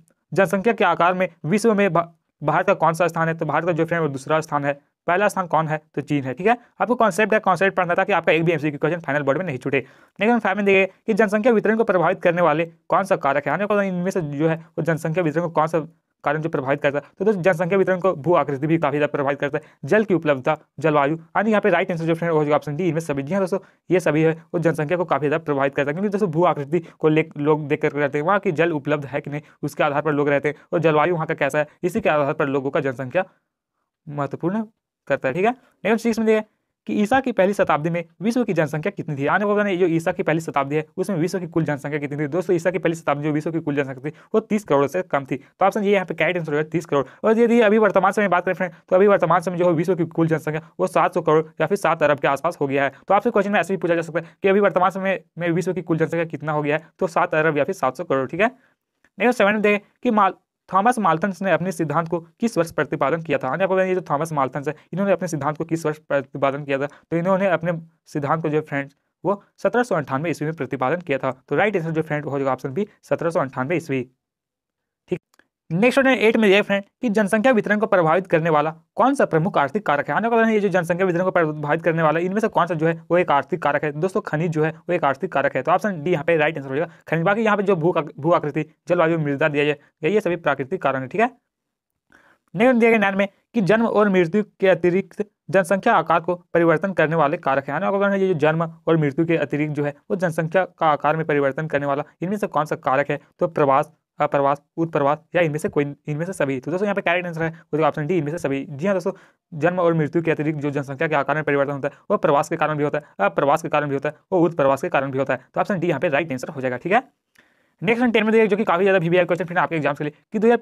जनसंख्या के आकार में विश्व में भारत का कौन सा स्थान है तो भारत का जो फ्रेंड वो दूसरा स्थान है पहला स्थान कौन है तो चीन है ठीक है आपको कॉन्सेप्ट है कॉन्सेप्ट पढ़ना था कि आपका एक भी एमसीक्यू क्वेश्चन फाइनल बोर्ड में नहीं छूटे लेकिन फाइव में देखिए कि जनसंख्या वितरण को प्रभावित करने वाले कौन सा कारक है आने इनमें से जो है वो जनसंख्या वितरण को कौन सा कारण जो प्रभावित करता है तो दोस्तों जनसंख्या वितरण को भू आकृति भी काफी ज्यादा प्रभावित करता है जल की उपलब्धता जलवायु यानी यहाँ पे राइट आंसर जो हो जाएगा ऑप्शन डी इनमें सभी जी हाँ दोस्तों ये सभी है वो जनसंख्या को काफी ज्यादा प्रभावित करता है क्योंकि दोस्तों भू आकृति को ले लोग देख कर रहते हैं वहाँ की जल उपलब्ध है कि नहीं उसके आधार पर लोग रहते हैं और जलवायु वहाँ का कैसा है इसी के आधार पर लोगों का जनसंख्या महत्वपूर्ण करता है ठीक है नेक्स्ट सिक्स में देखिए कि ईसा की पहली शताब्दी में विश्व की जनसंख्या कितनी थी आने वाले जो ईसा की पहली शताब्दी है उसमें विश्व की कुल जनसंख्या कितनी थी दोस्तों ईसा की पहली शताब्दी जो विश्व की कुल जनसंख्या थी वो तीस करोड़ से कम थी तो ऑप्शन ये यहाँ पे कैट आंसर होगा तीस करोड़ और यदि अभी वर्तमान समय बात करें तो अभी वर्तमान समय जो है विश्व की कुल जनसंख्या वो सात करोड़ या फिर सात अरब के आसपास हो गया है तो आपसे क्वेश्चन में ऐसे भी पूछा जा सकता है कि अभी वर्तमान समय में विश्व की कुल जनसंख्या कितना हो गया है तो सात अरब या फिर सात करोड़ ठीक है नेक्स्ट सेवन में देखें कि थॉमस माल्थन्स ने अपने सिद्धांत को किस वर्ष प्रतिपादन किया था आपको ये जो थॉमस माल्थन्स है इन्होंने अपने सिद्धांत को किस वर्ष प्रतिपादन किया था तो इन्होंने अपने सिद्धांत को जो फ्रेंड्स वो सत्रह सौ ईस्वी में प्रतिपादन किया था तो राइट आंसर जो फ्रेंड हो जाएगा ऑप्शन बी सत्रह सौ ईस्वी नेक्स्ट क्वेश्चन एट में ये फ्रेंड कि जनसंख्या वितरण को प्रभावित करने वाला कौन सा प्रमुख आर्थिक कारक है आने वाला ये जो जनसंख्या वितरण को प्रभावित करने वाला इनमें से कौन सा जो है वो एक आर्थिक कारक है दोस्तों खनिज जो है वो एक आर्थिक कारक है तो ऑप्शन डी यहाँ पे राइट आंसर होगा खनिज बाकी यहाँ पे जो भू भू आकृति जलवायु मृदा दिया जाए ये सभी प्राकृतिक कारण है ठीक है नेक्स्ट दिया गया ज्ञान में कि जन्म और मृत्यु के अतिरिक्त जनसंख्या आकार को परिवर्तन करने वाले कारक है कारण है ये जो जन्म और मृत्यु के अतिरिक्त जो है वो जनसंख्या का आकार में परिवर्तन करने वाला इनमें से कौन सा कारक है तो प्रवास अप्रवास उत्प्रवास या इनमें से कोई इनमें से सभी तो दोस्तों यहाँ पे कैरेक्ट आंसर है उसका ऑप्शन डी इनमें से सभी जी हाँ दोस्तों जन्म और मृत्यु के अतिरिक्त जो जनसंख्या के आकार में परिवर्तन होता है वो प्रवास के कारण भी होता है अप्रवास के कारण भी होता है वो उत्प्रवास के कारण भी होता है तो ऑप्शन डी यहाँ पे राइट आंसर हो जाएगा ठीक है नेक्स्ट टेन में देखिए जो कि काफी ज्यादा वीवीआई क्वेश्चन फिर आपके एग्जाम के लिए कि दो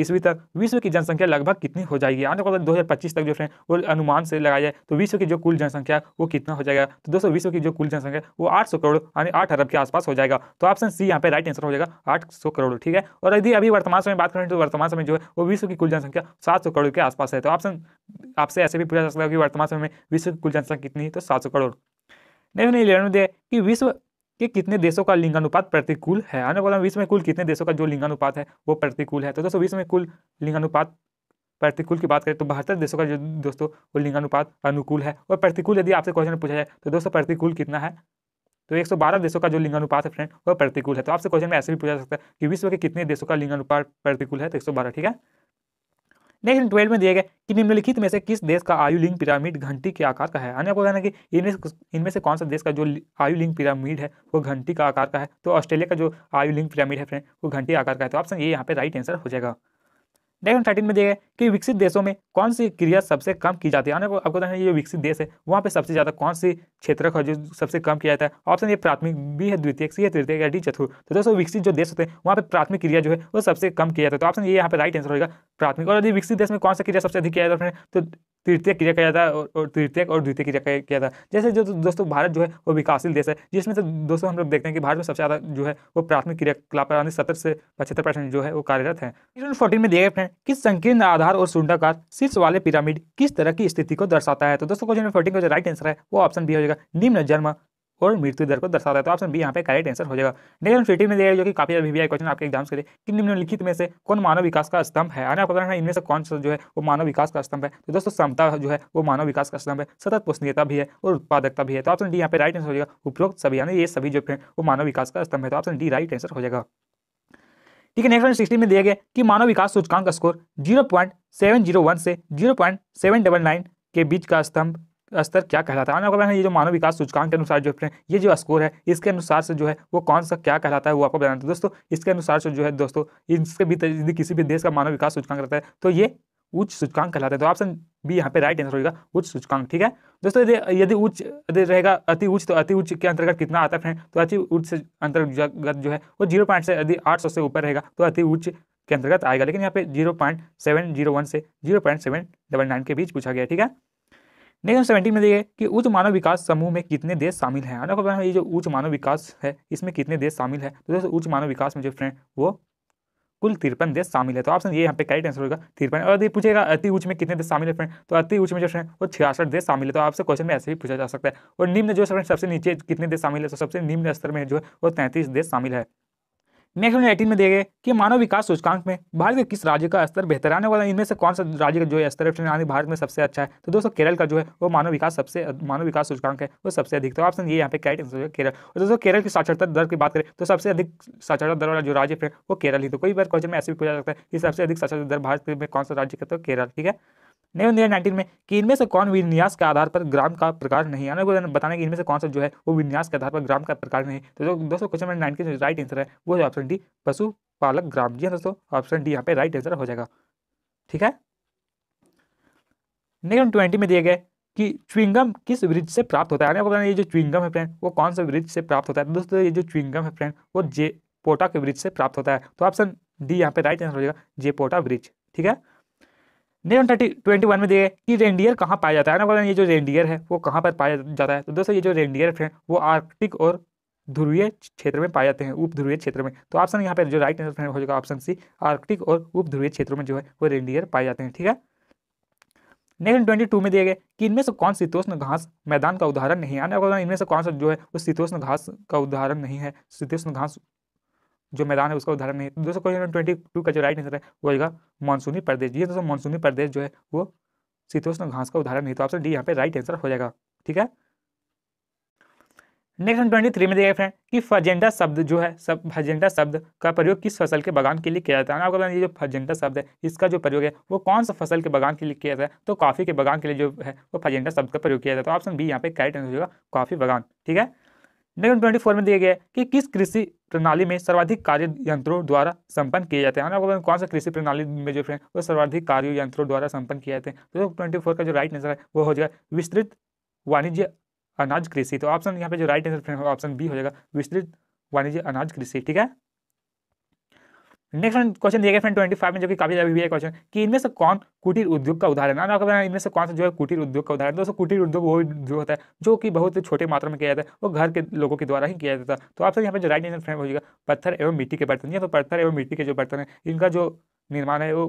ईस्वी तक विश्व की जनसंख्या लगभग कितनी हो जाएगी आने वाले 2025 तक जो फ्रेंड वो अनुमान से लगाया जाए तो विश्व की जो कुल जनसंख्या वो कितना हो जाएगा तो दोस्तों विश्व की जो कुल जनसंख्या वो 800 करोड़ यानी 8 अरब के आसपास हो जाएगा तो ऑप्शन सी यहाँ पे राइट आंसर हो जाएगा 800 करोड़ ठीक है और यदि अभी वर्तमान समय बात करें तो वर्तमान समय जो है वो विश्व की कुल जनसंख्या सात करोड़ के आसपास है तो ऑप्शन आपसे ऐसे भी पूछा जा सकता है कि वर्तमान समय में विश्व की कुल जनसंख्या कितनी तो सात करोड़ नहीं नहीं में दिया कि विश्व कि कितने देशों का लिंगानुपात प्रतिकूल है आने वाला विश्व में कुल कितने देशों का जो लिंगानुपात है वो प्रतिकूल है तो दोस्तों विश्व में कुल लिंगानुपात प्रतिकूल की बात करें तो बहत्तर देशों का जो दोस्तों वो लिंगानुपात अनुकूल है और प्रतिकूल यदि आपसे क्वेश्चन पूछा जाए तो दोस्तों प्रतिकूल कितना है तो 112 देशों का जो लिंगानुपात है फ्रेंड वो प्रतिकूल है तो आपसे क्वेश्चन में ऐसे भी पूछा सकता है कि विश्व के कितने देशों का लिंगानुपात प्रतिकूल है तो 112 ठीक है नेक्स्ट ट्वेल्व में दिया गया कि निम्नलिखित में से किस देश का आयु लिंग पिरामिड घंटी के आकार का है यानी आपको कहना कि इनमें इनमें से कौन सा देश का जो आयु लिंग पिरामिड है वो घंटी का आकार का है तो ऑस्ट्रेलिया का जो आयु लिंग पिरामिड है फ्रेंड वो घंटी आकार का है तो ऑप्शन ये यहाँ पे राइट आंसर हो जाएगा नेक्स्ट थर्टीन में दिया गया कि विकसित देशों में कौन सी क्रिया सबसे कम की जाती है आपको बताना ये विकसित देश है वहाँ पर सबसे ज़्यादा कौन सी क्षेत्रफल जो सबसे कम किया जाता है ऑप्शन ये प्राथमिक बी है द्वितीय सी है तृतीय या डी चतुर्थ तो दोस्तों विकसित जो देश होते हैं वहाँ पर प्राथमिक क्रिया जो है वो सबसे कम किया जाता है तो ऑप्शन ये यहाँ पर राइट आंसर होगा प्राथमिक और यदि विकसित देश में कौन सा क्रिया सबसे अधिक किया जाता है तो तृतीय क्रिया किया जाता है और तृतीय और द्वितीय क्रिया किया जाता है जैसे जो दोस्तों भारत जो है वो विकासशील देश है जिसमें तो दोस्तों हम लोग देखते हैं कि भारत में सबसे ज़्यादा जो है वो प्राथमिक क्रियाकलाप यानी सत्तर से पचहत्तर परसेंट जो है वो कार्यरत है फोर्टीन में दिए फ्रेंड हैं किस संकीर्ण आधार और सुंडाकार शीर्ष वाले पिरामिड किस तरह की स्थिति को दर्शाता है तो दोस्तों क्वेश्चन फोर्टीन का जो राइट आंसर है वो ऑप्शन बी हो जाएगा निम्न जन्म और मृत्यु दर को दर्शाता है तो ऑप्शन बी यहाँ पे करेक्ट आंसर हो जाएगा नेक्स्ट फिफ्टी में दिया जो कि काफी अभी भी क्वेश्चन आपके एग्जाम्स के लिए कि निम्नलिखित में से कौन मानव विकास का स्तंभ है आने आपको बताना इनमें से कौन सा जो है वो मानव विकास का स्तंभ है तो दोस्तों समता जो है वो मानव विकास का स्तंभ है सतत पोषणीयता भी है और उत्पादकता भी है तो ऑप्शन डी यहाँ पे राइट आंसर हो जाएगा उपरोक्त सभी यानी ये सभी जो है वो मानव विकास का स्तंभ है तो ऑप्शन डी राइट आंसर हो जाएगा ठीक है नेक्स्ट क्वेश्चन सिक्सटी में दिया गया कि मानव विकास सूचकांक score zero point seven zero one से zero point seven double nine के बीच का स्तंभ स्तर क्या कहलाता है वाला है ये जो मानव विकास सूचकांक के अनुसार जो है ये जो स्कोर है इसके अनुसार से जो है वो कौन सा क्या कहलाता है वो आपको बताना था तो दोस्तों इसके अनुसार से जो है दोस्तों इसके भीतर यदि किसी भी देश का मानव विकास सूचकांक रहता है तो ये उच्च सूचकांक कहलाता है तो ऑप्शन बी यहाँ पे राइट आंसर होगा उच्च सूचकांक ठीक है दोस्तों यदि यदि उच्च यदि रहेगा अति उच्च तो अति उच्च के अंतर्गत कितना आता है तो अति उच्च अंतर्गत जो है वो जीरो पॉइंट से यदि आठ सौ से ऊपर रहेगा तो अति उच्च के अंतर्गत आएगा लेकिन यहाँ पे zero point seven zero one से zero point seven double nine के बीच पूछा गया ठीक है नेक्स्ट सेवेंटीन में देखिए कि उच्च मानव विकास समूह में कितने देश शामिल हैं ये जो उच्च मानव विकास है इसमें कितने देश शामिल है तो दोस्तों उच्च मानव विकास में जो फ्रेंड वो कुल तिरपन देश शामिल है तो ऑप्शन ये यहाँ पे करेक्ट आंसर होगा तिरपन और यदि पूछेगा अति उच्च में कितने देश शामिल है फ्रेंड तो अति उच्च में जो फ्रेंड वो छियासठ देश शामिल है तो आपसे क्वेश्चन में ऐसे ही पूछा जा सकता है और निम्न जो फ्रेंड सबसे नीचे कितने देश शामिल है तो सबसे निम्न स्तर में जो है वो तैंतीस देश शामिल है नेक्स्ट हमने एटीन में देखे कि मानव विकास सूचकांक में भारत के किस राज्य का स्तर बेहतर आने वाला है इनमें से कौन सा राज्य का जो है स्तर भारत में सबसे अच्छा है तो दोस्तों केरल का जो है वो मानव विकास सबसे मानव विकास सूचकांक है वो सबसे अधिक तो ऑप्शन ये यहाँ पे कैट आंसर है केरल और दोस्तों केरल की साक्षरता दर की बात करें तो सबसे अधिक साक्षरता दर वाला जो राज्य है वो केरल ही तो कोई बार क्वेश्चन में ऐसे भी पूछा सकता है कि सबसे अधिक साक्षरता दर भारत में कौन सा राज्य का तो केरल ठीक है नहीं दिया नाइनटीन में कि इनमें से कौन विन्यास के आधार पर ग्राम का प्रकार नहीं आने को बताने कि इनमें से कौन सा जो है वो विन्यास के आधार पर ग्राम का प्रकार नहीं तो दोस्तों क्वेश्चन नंबर नाइनटीन जो राइट आंसर है वो है ऑप्शन डी पशुपालक ग्राम जी हाँ दोस्तों ऑप्शन डी यहाँ पे राइट आंसर हो जाएगा ठीक है नेक्स्ट ट्वेंटी में दिए गए कि च्विंगम किस वृक्ष से प्राप्त होता है यानी आपको ये जो च्विंगम है फ्रेंड वो कौन से वृक्ष से प्राप्त होता है तो दोस्तों ये जो च्विंगम है फ्रेंड वो जे पोटा के वृक्ष से प्राप्त होता है तो ऑप्शन डी यहाँ पे राइट आंसर हो जाएगा जे पोटा वृक्ष ठीक है नेक्स्ट थर्टी ट्वेंटी वन में देखिए कि रेंडियर कहाँ पाया जाता है ना बोला ये जो रेंडियर है वो कहाँ पर पाया जाता है तो दोस्तों ये जो रेंडियर फ्रेंड वो आर्कटिक और ध्रुवीय क्षेत्र में पाए जाते हैं उप ध्रुवीय क्षेत्र में तो ऑप्शन यहाँ पर जो राइट आंसर हो जाएगा ऑप्शन सी आर्कटिक और उप ध्रुवीय क्षेत्रों में जो है वो रेंडियर पाए जाते हैं ठीक है नेक्स्ट ट्वेंटी टू में दिए गए कि इनमें से कौन शीतोष्ण घास मैदान का उदाहरण नहीं है इनमें से कौन सा जो है वो शीतोष्ण घास का उदाहरण नहीं है शीतोष्ण घास जो मैदान है उसका उदाहरण नहीं दोस्तों क्वेश्चन ट्वेंटी टू का जो राइट आंसर है वो होगा मानसूनी प्रदेश ये दोस्तों मानसूनी प्रदेश जो है वो शीतोष्ण घास का उदाहरण नहीं तो ऑप्शन डी यहाँ पे राइट आंसर हो जाएगा ठीक है नेक्स्ट ट्वेंटी थ्री में देखिए फ्रेंड कि फजेंडा शब्द जो है सब फजेंडा शब्द का प्रयोग किस फसल के बगान के लिए किया जाता है आपको बताया ये जो फजेंडा शब्द है इसका जो प्रयोग है वो कौन सा फसल के बगान के लिए किया जाता है तो कॉफ़ी के बगान के लिए जो है वो फजेंडा शब्द का प्रयोग किया जाता है ऑप्शन तो बी यहाँ पे करेक्ट आंसर होगा कॉफ़ी बगान ठीक है लेकिन ट्वेंटी फोर में दिया गया है कि किस कृषि प्रणाली में सर्वाधिक कार्य यंत्रों द्वारा संपन्न किए जाते हैं आपको कौन सा कृषि प्रणाली में जो है वो सर्वाधिक कार्य यंत्रों द्वारा संपन्न किए जाते हैं तो ट्वेंटी फोर का जो राइट आंसर है वो हो जाएगा विस्तृत वाणिज्य अनाज कृषि तो ऑप्शन यहाँ पे जो राइट आंसर ऑप्शन बी हो जाएगा विस्तृत वाणिज्य अनाज कृषि ठीक है नेक्स्ट क्वेश्चन दिया गया फ्रेंड ट्वेंटी फाइव में जो कि काफी ज्यादा भी है क्वेश्चन कि इनमें से कौन कुटीर उद्योग का उदाहरण है आपको इनमें से कौन सा जो है कुटीर उद्योग का उदाहरण दोस्तों कुटीर उद्योग वो जो होता है जो कि बहुत छोटे मात्रा में किया जाता है वो घर के लोगों के द्वारा ही किया जाता है तो आपसे यहाँ पर जो राइट फ्रेंड हो जाएगा पत्थर एवं मिट्टी के बर्तन या तो पत्थर एवं मिट्टी के जो बर्तन है इनका जो निर्माण है वो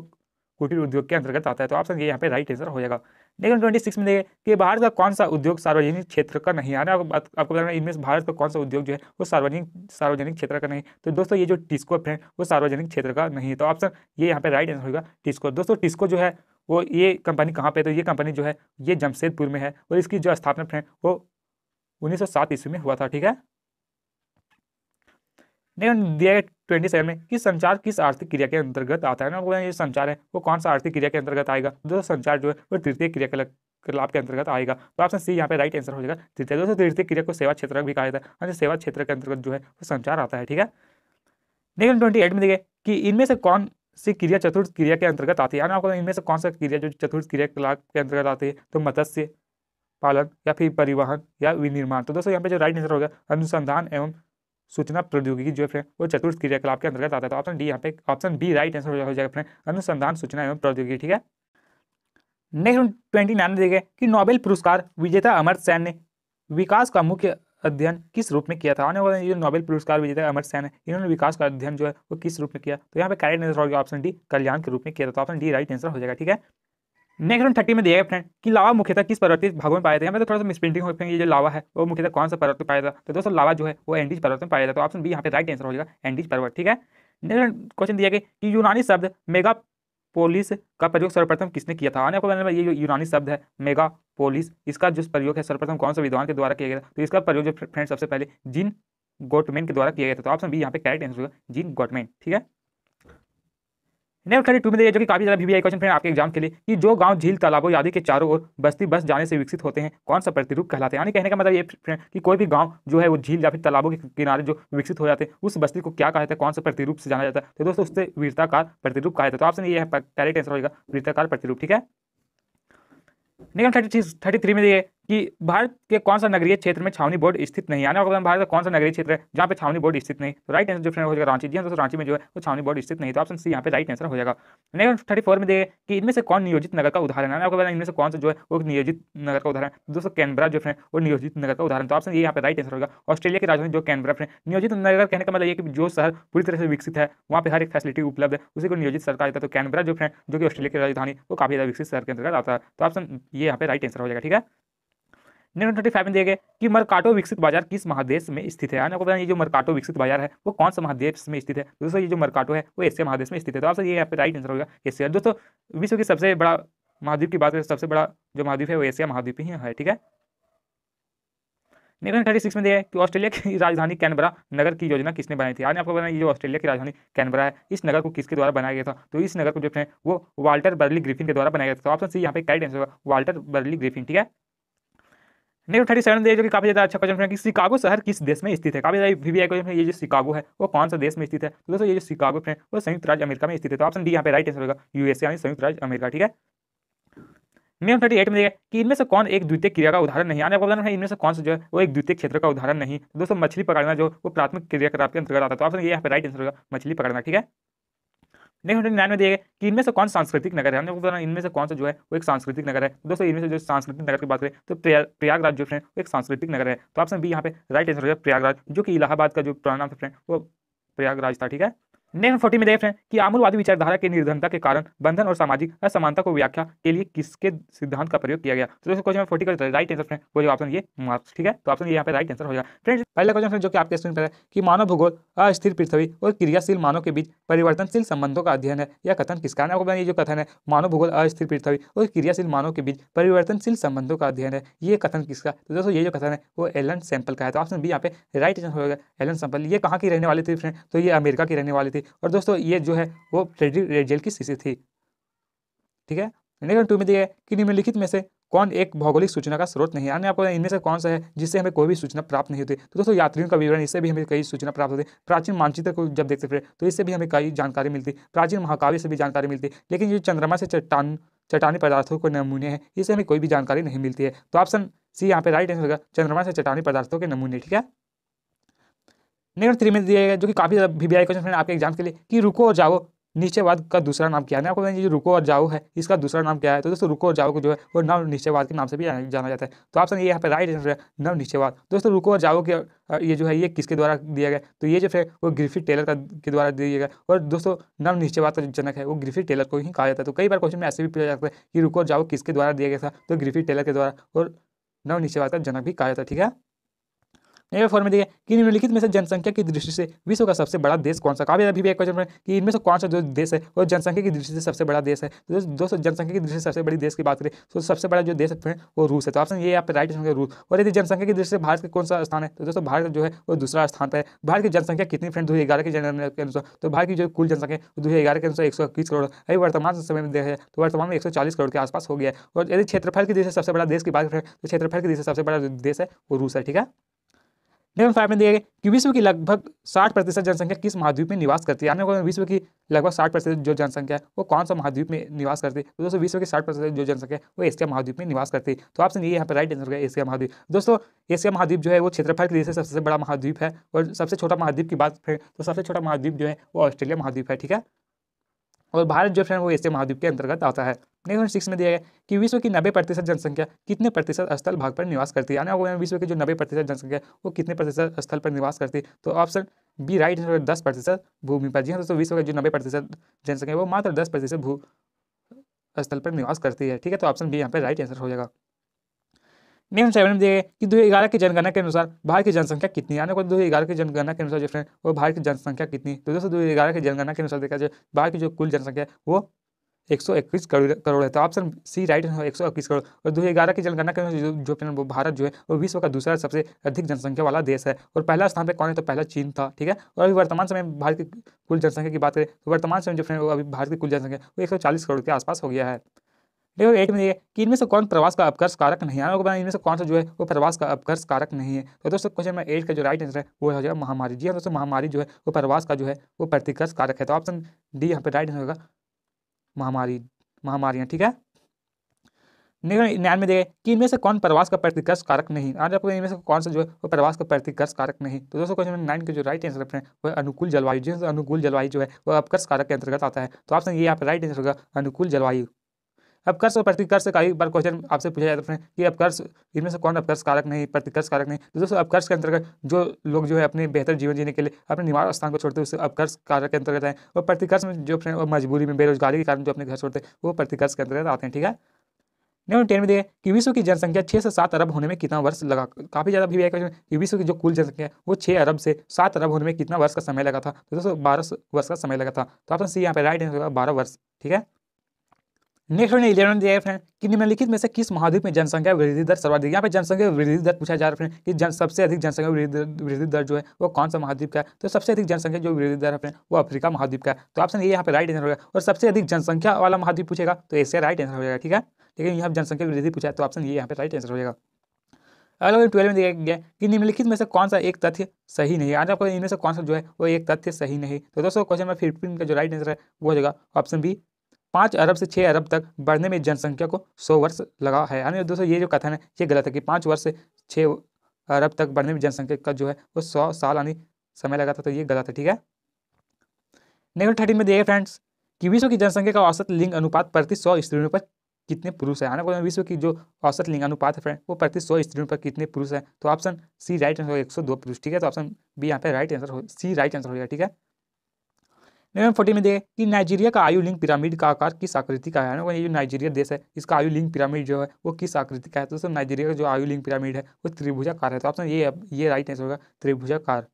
कुटीर उद्योग के अंतर्गत आता है तो ऑप्शन ये यहाँ पे राइट आंसर हो जाएगा लेकिन ट्वेंटी सिक्स में देखिए कि भारत का कौन सा उद्योग सार्वजनिक क्षेत्र का नहीं आना आपको बता रहा इनमें भारत का कौन सा उद्योग जो है वो सार्वजनिक सार्वजनिक क्षेत्र का नहीं तो दोस्तों ये जो टिस्कोप है वो सार्वजनिक क्षेत्र का नहीं है तो ऑप्शन ये यहाँ पे राइट आंसर होगा टिस्को दोस्तों टिस्को जो है वो ये कंपनी कहाँ पे तो ये कंपनी जो है ये जमशेदपुर में है और इसकी जो स्थापना है वो उन्नीस ईस्वी में हुआ था ठीक है लेकिन दिया ट्वेंटी सेवन में कि संचार किस आर्थिक क्रिया के अंतर्गत आता है ना बोला ये संचार है वो कौन सा आर्थिक क्रिया के अंतर्गत आएगा दोस्तों संचार जो है वो तृतीय क्रिया लाभ के अंतर्गत आएगा तो ऑप्शन सी यहाँ पे राइट आंसर हो जाएगा तृतीय दोस्तों तृतीय क्रिया को सेवा क्षेत्र भी कहा जाता है हाँ सेवा क्षेत्र के अंतर्गत जो है वो संचार आता है ठीक है नेक्स्ट ट्वेंटी एट में देखिए कि इनमें से कौन सी क्रिया चतुर्थ क्रिया के अंतर्गत आती है हाँ, आपको इनमें से कौन सा क्रिया जो चतुर्थ क्रिया लाभ के अंतर्गत आती है तो मत्स्य पालन या फिर परिवहन या विनिर्माण तो दोस्तों यहाँ पे जो राइट आंसर होगा अनुसंधान एवं सूचना प्रौद्योगिकी जो है फ्रेंड वो चतुर्थ क्रियाकलाप के अंतर्गत आता है तो ऑप्शन डी यहाँ पे ऑप्शन बी राइट आंसर हो जाएगा फ्रेंड अनुसंधान सूचना एवं प्रौद्योगिकी ठीक है नेक्स्ट ट्वेंटी नाइन में देखे कि नोबेल पुरस्कार विजेता अमर सैन ने विकास का मुख्य अध्ययन किस रूप में किया था आने वाले जो नोबेल पुरस्कार विजेता अमर सैन है इन्होंने विकास का अध्ययन जो है वो किस रूप में किया तो यहाँ पे करेक्ट आंसर हो गया ऑप्शन डी कल्याण के रूप में किया था ऑप्शन डी राइट आंसर हो जाएगा ठीक है नेक्स्ट वन थर्टी में दिया है फ्रेंड कि लावा मुख्यतः किस पर्वतीय भागों में पाया जाता है तो थोड़ा सा मिसप्रिंटिंग हैं ये जो लावा है वो मुख्यतः कौन सा पर्वत में पाया जाता तो दोस्तों लावा जो है वो एंडीज पर्वत में पाया जाता है तो ऑप्शन बी यहाँ पे राइट आंसर हो जाएगा एंडीज पर्वत ठीक है नेक्स्ट क्वेश्चन दिया गया कि यूनानी शब्द मेगा पोलिस का प्रयोग सर्वप्रथम किसने किया था आपको ये जो यूनानी शब्द है मेगा पोलिस इसका जो प्रयोग है सर्वप्रथम कौन सा विद्वान के द्वारा किया गया था तो इसका प्रयोग जो फ्रेंड सबसे पहले जिन गोटमेन के द्वारा किया गया था तो ऑप्शन बी यहाँ पे करेक्ट आंसर होगा जिन गोटमेन ठीक है नंबर थर्टी टू में देखिए जो कि काफी ज्यादा क्वेश्चन फ्रेंड आपके एग्जाम के लिए कि जो गांव झील तालाबों आदि के चारों ओर बस्ती बस जाने से विकसित होते हैं कौन सा प्रतिरूप कहलाते हैं यानी कहने का मतलब ये फ्रेंड कि कोई भी गांव जो है वो झील या फिर तालाबों के किनारे जो विकसित हो जाते हैं उस बस्ती को क्या कहते हैं कौन सा प्रतिरूप से जाना जाता है तो दोस्तों उससे वीरताकार प्रतिरूप कहा जाता है तो आपसे ये है करेक्ट आंसर होगा वीरताकार प्रतिरूप ठीक है निगम थर्टी थ्री में देखिए कि भारत के कौन सा नगरीय क्षेत्र में छावनी बोर्ड स्थित नहीं आने वाला भारत का कौन सा नगरीय क्षेत्र है जहाँ पे छावनी बोर्ड स्थित नहीं तो राइट आंसर जो फ्रेंड हो जाएगा रांची जी हाँ दोस्तों रांची में जो है वो छावनी बोर्ड स्थित नहीं तो ऑप्शन सी यहाँ पे राइट आंसर हो जाएगा नेक्स्ट थर्टी फोर में देखिए कि इनमें से कौन नियोजित नगर का उदाहरण है आपको इनमें से कौन सा जो है वो नियोजित नगर का उदाहरण दोस्तों कैनबरा जो फ्रेंड वो नियोजित नगर का उदाहरण तो ऑप्शन ये यहाँ पे राइट आंसर होगा ऑस्ट्रेलिया की राजधानी जो कैनबरा फ्रेंड नियोजित नगर कहने का मतलब ये कि जो शहर पूरी तरह से विकसित है वहाँ पर हर एक फैसिलिटी उपलब्ध है उसी को नियोजित सरकार देता है तो कैनबरा जो फ्रेंड जो कि ऑस्ट्रेलिया की राजधानी वो काफी ज्यादा विकसित शहर के अंदर आता है तो ऑप्शन ये यहाँ पे राइट आंसर हो जाएगा ठीक है नेक्स्ट ट्वेंटी फाइव में दिया कि मरकाटो विकसित बाजार किस महादेश में स्थित है आपको बताया ये जो मरकाटो विकसित बाजार है वो कौन सा महादेश में स्थित है दोस्तों ये जो मरकाटो है वो एशिया महादेश में स्थित है तो आपसे ये यहाँ पे राइट आंसर होगा एशिया दोस्तों विश्व की सबसे बड़ा महाद्वीप की बात करें सबसे बड़ा जो महाद्वीप है वो एशिया महाद्वीप ही है ठीक है नेक्स्ट थर्टी सिक्स में दिया है कि ऑस्ट्रेलिया की राजधानी कैनबरा नगर की योजना किसने बनाई थी आने आपको बताया ये जो ऑस्ट्रेलिया की राजधानी कैनबरा है इस नगर को किसके द्वारा बनाया गया था तो इस नगर को जो है वो वाल्टर बर्ली ग्रिफिन के द्वारा बनाया गया था तो ऑप्शन सी यहाँ पे कैट आंसर होगा वाल्टर बर्ली ग्रिफिन ठीक है नेक्स्ट थर्टी सेवन जो कि काफी ज्यादा अच्छा क्वेश्चन है कि शिकागो शहर किस देश में स्थित है काफी ज्यादा वीवीआई क्वेश्चन है ये जो शिकागो है वो कौन सा देश में स्थित है तो दोस्तों ये जो शिकागो है वो संयुक्त राज्य अमेरिका में स्थित है तो ऑप्शन डी यहाँ पे राइट आंसर होगा यूएसए यानी संयुक्त राज्य अमेरिका ठीक है नियम थर्टी एट में देखा कि इनमें से कौन एक द्वितीय क्रिया का उदाहरण नहीं आने वाला है इनमें से कौन सा जो है वो एक द्वितीय क्षेत्र का उदाहरण नहीं तो दोस्तों मछली पकड़ना जो वो प्राथमिक क्रिया के अंतर्गत आता है तो ऑप्शन ये यहाँ पे राइट आंसर होगा मछली पकड़ना ठीक है नेक्स्ट नाइन में देखिए कि इनमें से कौन सांस्कृतिक नगर है हमने बताया इनमें से कौन सा जो है वो एक सांस्कृतिक नगर है तो दोस्तों इनमें से जो सांस्कृतिक नगर की बात करें तो प्रयागराज जो फ्रेंड वो एक सांस्कृतिक नगर है तो ऑप्शन बी यहाँ पे राइट आंसर हो जाए प्रयागराज जो कि इलाहाबाद का जो पुराना नाम फ्रेंड वो प्रयागराज था ठीक है नेम फोर्टी में देख रहे हैं कि आमूलवादी विचारधारा के निर्धनता के कारण बंधन और सामाजिक असमानता को व्याख्या के लिए किसके सिद्धांत का प्रयोग किया गया तो दोस्तों क्वेश्चन फोर्टी का राइट आंसर फ्रेंड वो जो ऑप्शन ये मार्क्स ठीक है तो ऑप्शन ये यहाँ पे राइट आंसर हो जाएगा फ्रेंड पहला क्वेश्चन जो कि आपके स्क्रीन पर है कि मानव भूगोल अस्थिर पृथ्वी और क्रियाशील मानव के बीच परिवर्तनशील संबंधों का अध्ययन है यह कथन किस कारण आपको ये जो कथन है मानव भूगोल अस्थिर पृथ्वी और क्रियाशील मानव के बीच परिवर्तनशील संबंधों का अध्ययन है ये कथन किसका तो दोस्तों ये जो कथन है वो एलन सैंपल का है तो ऑप्शन बी यहाँ पे राइट आंसर होगा एलन सैंपल ये कहाँ की रहने वाली थी फ्रेंड तो ये अमेरिका की रहने वाली थी और दोस्तों ये जो है वो फ्रेडरिक रेड की स्थिति थी ठीक है नेक्स्ट टू में दिया है कि निम्नलिखित में से कौन एक भौगोलिक सूचना का स्रोत नहीं है यानी आपको इनमें से कौन सा है जिससे हमें कोई भी सूचना प्राप्त नहीं होती तो दोस्तों यात्रियों का विवरण इससे भी हमें कई सूचना प्राप्त होती प्राचीन मानचित्र को जब देखते फिर तो इससे भी हमें कई जानकारी मिलती प्राचीन महाकाव्य से भी जानकारी मिलती लेकिन ये चंद्रमा से चट्टान चट्टानी पदार्थों के नमूने हैं इससे हमें कोई भी जानकारी नहीं मिलती है तो ऑप्शन सी यहाँ पे राइट आंसर होगा चंद्रमा से चट्टानी पदार्थों के नमूने ठीक है नेक्स्ट थ्री में दिया गया जो कि काफ़ी V V I question friend आपके एग्जाम के लिए कि रुको और जाओ निश्चयवाद का दूसरा नाम क्या है आपको बताएंगे रुको और जाओ है इसका दूसरा नाम क्या है तो दोस्तों रुको और जाओ को जो है वो नव निश्चयवाद के नाम से भी जाना जाता है तो आप ये यहाँ पर राइट आंसर है नव निश्चयवाद दोस्तों रुको और जाओ के ये जो है ये किसके द्वारा दिया गया तो ये जो है वो ग्रिफिट टेलर का के द्वारा दिया गया और दोस्तों नव निश्चयवाद का जनक है वो ग्रिफिट टेलर को ही कहा जाता है तो कई बार क्वेश्चन में ऐसे भी पूछा जाता है कि रुको और जाओ किसके द्वारा दिया गया था तो ग्रिफिट टेलर के द्वारा और नव निश्चयवाद का जनक भी कहा जाता है ठीक है नए फॉर्म में देखिए कि निम्नलिखित में से जनसंख्या की दृष्टि से विश्व का सबसे बड़ा देश कौन सा काफी अभी भी एक क्वेश्चन कि इनमें से कौन सा जो देश है वो जनसंख्या की दृष्टि से सबसे बड़ा देश है तो दोस्तों जनसंख्या की दृष्टि से सबसे बड़ी देश की बात करें तो सबसे बड़ा जो देश है वो रूस है तो ऑप्शन ये आप राइट आंसर रूस और यदि जनसंख्या की दृष्टि से भारत का कौन सा स्थान है तो दोस्तों भारत जो है वो दूसरा स्थान पर है भारत की जनसंख्या कितनी फ्रेंड दो ग्यारह के जनगणना के अनुसार तो भारत की जो कुल जनसंख्या दो हज़ार के अनुसार एक सौ इक्कीस करोड़ अभी वर्तमान समय में देखा तो वर्तमान में एक सौ चालीस करोड़ के आसपास हो गया है और यदि क्षेत्रफल की दृष्टि से सबसे बड़ा देश की बात करें तो क्षेत्रफल की दृष्टि से सबसे बड़ा देश है वो रूस है ठीक है लेवल फाइव में दिया गया कि विश्व की लगभग साठ प्रतिशत जनसंख्या किस महाद्वीप में निवास करती है आपने विश्व की लगभग साठ प्रतिशत जो जनसंख्या है वो कौन सा महाद्वीप में निवास करती है दोस्तों विश्व की साठ प्रतिशत जो जनसंख्या है वो एशिया महाद्वीप में निवास करती है तो आपसे ये यहाँ पर राइट आंसर एशिया महाद्वीप दोस्तों एशिया महाद्वीप जो है वो क्षेत्रफल के से सबसे बड़ा महाद्वीप है और सबसे छोटा महाद्वीप की बात करें तो सबसे छोटा महाद्वीप जो है वो ऑस्ट्रेलिया महाद्वीप है ठीक है और भारत जो फ्रेंड वो एशिया महाद्वीप के अंतर्गत आता है नेक्स्ट क्वेश्चन सिक्स में दिया गया कि विश्व की नब्बे प्रतिशत जनसंख्या कितने प्रतिशत स्थल भाग पर निवास करती है यानी विश्व की जो नब्बे प्रतिशत जनसंख्या वो कितने प्रतिशत स्थल पर निवास करती है तो ऑप्शन बी राइट आंसर दस प्रतिशत भूमि पर जी हाँ दोस्तों विश्व का जो नब्बे प्रतिशत जनसंख्या वो मात्र दस प्रतिशत भू स्थल पर निवास करती है ठीक है तो ऑप्शन बी यहाँ पर राइट आंसर हो जाएगा नेक्स्ट सेवन में दिया कि दो हज़ार की जनगणना के अनुसार भारत की जनसंख्या कितनी यानी दो हज़ार की जनगणना के अनुसार जो फ्रेंड वो भारत की जनसंख्या कितनी तो दोस्तों दो हज़ार की जनगणना के अनुसार देखा जाए भारत की जो कुल जनसंख्या वो एक सौ इक्कीस करोड़ है तो ऑप्शन सी राइट है एक सौ इक्कीस करोड़ और दो हज़ार ग्यारह की जनगणना के जो जो वो भारत जो है वो विश्व का दूसरा सबसे अधिक जनसंख्या वाला देश है और पहला स्थान पर कौन है तो पहला चीन था ठीक है और अभी वर्तमान समय में भारत की कुल जनसंख्या की बात करें तो वर्तमान समय जो फ्रेंड अभी भारत की कुल जनसंख्या वो एक सौ चालीस करोड़ के आसपास हो गया है देखो एट में ये कि इनमें से कौन प्रवास का अपकर्ष कारक नहीं है आपको इनमें से कौन सा जो है वो प्रवास का अपकर्ष कारक नहीं है तो दोस्तों क्वेश्चन नंबर एट का जो राइट आंसर है वो हो जाएगा महामारी जी हाँ दोस्तों महामारी जो है वो प्रवास का जो है वो प्रतिकर्ष कारक है तो ऑप्शन डी यहाँ पे राइट आंसर होगा महामारी महामारियाँ ठीक है में देखें कि इनमें से कौन प्रवास का प्रतिकर्ष कारक नहीं आज आपको इनमें से कौन सा जो है वो प्रवास का प्रतिकर्ष कारक नहीं तो दोस्तों क्वेश्चन नंबर नाइन के जो राइट आंसर है वो अनुकूल जलवायु जिस अनुकूल जलवायु जो है वो अपकर्ष कारक के अंतर्गत आता है तो आपसे ये यहाँ पर राइट आंसर होगा अनुकूल जलवायु अपकर्ष और प्रतिकर्ष का एक बार क्वेश्चन आपसे पूछा जाता है कि अपकर्ष इनमें से कौन अपकर्ष कारक नहीं प्रतिकर्ष कारक नहीं तो दोस्तों अपकर्ष के अंतर्गत जो लोग जो है अपने बेहतर जीवन जीने के लिए अपने निवास स्थान को छोड़ते हैं उसे अपकर्ष कारक के अंतर्गत आए और प्रतिकर्ष में जो फ्रेंड मजबूरी में बेरोजगारी के कारण जो अपने घर छोड़ते हैं वो प्रतिकर्ष के अंतर्गत आते हैं ठीक है नंबर टेन में देखिए कि विश्व की जनसंख्या छः से सात अरब होने में कितना वर्ष लगा काफ़ी ज़्यादा भी क्वेश्चन कि विश्व की जो कुल जनसंख्या है वो छः अरब से सात अरब होने में कितना वर्ष का समय लगा था तो दोस्तों बारह वर्ष का समय लगा था तो ऑप्शन सी यहाँ पे राइट आंसर होगा बारह वर्ष ठीक है नेक्स्ट वन इलेवन दिया है कि निम्नलिखित में से किस महाद्वीप में जनसंख्या वृद्धि दर सर्वाधिक यहाँ पे जनसंख्या वृद्धि दर पूछा जा रहा है कि जन सबसे अधिक जनसंख्या वृद्धि दर जो है वो कौन सा महाद्वीप का है तो सबसे अधिक जनसंख्या जो वृद्धि दर है वो अफ्रीका महाद्वीप का है तो ऑप्शन ये यहाँ पर राइट आंसर होगा और सबसे अधिक जनसंख्या वाला महाद्वीप पूछेगा तो एशिया राइट आंसर हो जाएगा ठीक है लेकिन यहाँ जनसंख्या वृद्धि पूछा है तो ऑप्शन ये यहाँ पे राइट आंसर हो जाएगा अलग ट्वेल्व में दिया गया कि निम्नलिखित में से कौन सा एक तथ्य सही नहीं आज आपको इनमें से कौन सा जो है वो एक तथ्य सही नहीं तो दोस्तों क्वेश्चन नंबर फिफ्टीन का जो राइट आंसर है वो हो जाएगा ऑप्शन बी पाँच अरब से छः अरब तक बढ़ने में जनसंख्या को सौ वर्ष लगा है यानी दोस्तों ये जो कथन है ये गलत है कि पाँच वर्ष से छः अरब तक बढ़ने में जनसंख्या का जो है वो सौ साल यानी समय लगा था तो ये गलत है ठीक है नेक्स्ट थर्टीन में देखिए फ्रेंड्स कि विश्व की जनसंख्या का औसत लिंग अनुपात प्रति सौ स्त्रियों पर कितने पुरुष है आना विश्व की जो औसत लिंग अनुपात है फ्रेंड वो प्रति सौ स्त्रियों पर कितने पुरुष तो है तो ऑप्शन सी राइट आंसर होगा एक सौ दो पुरुष ठीक है तो ऑप्शन बी यहाँ पे राइट आंसर हो सी राइट आंसर हो ठीक है नंबर फोर्टी में देखें कि नाइजीरिया का आयु लिंग पिरामिड का आकार किस आकृति का है ये जो नाइजीरिया देश है इसका आयु लिंग पिरामिड जो है वो किस आकृति का है तो सर नाइजीरिया का जो आयु लिंग पिरामिड है वो त्रिभुजाकार है तो ऑप्शन ये ये राइट आंसर होगा त्रिभुजाकार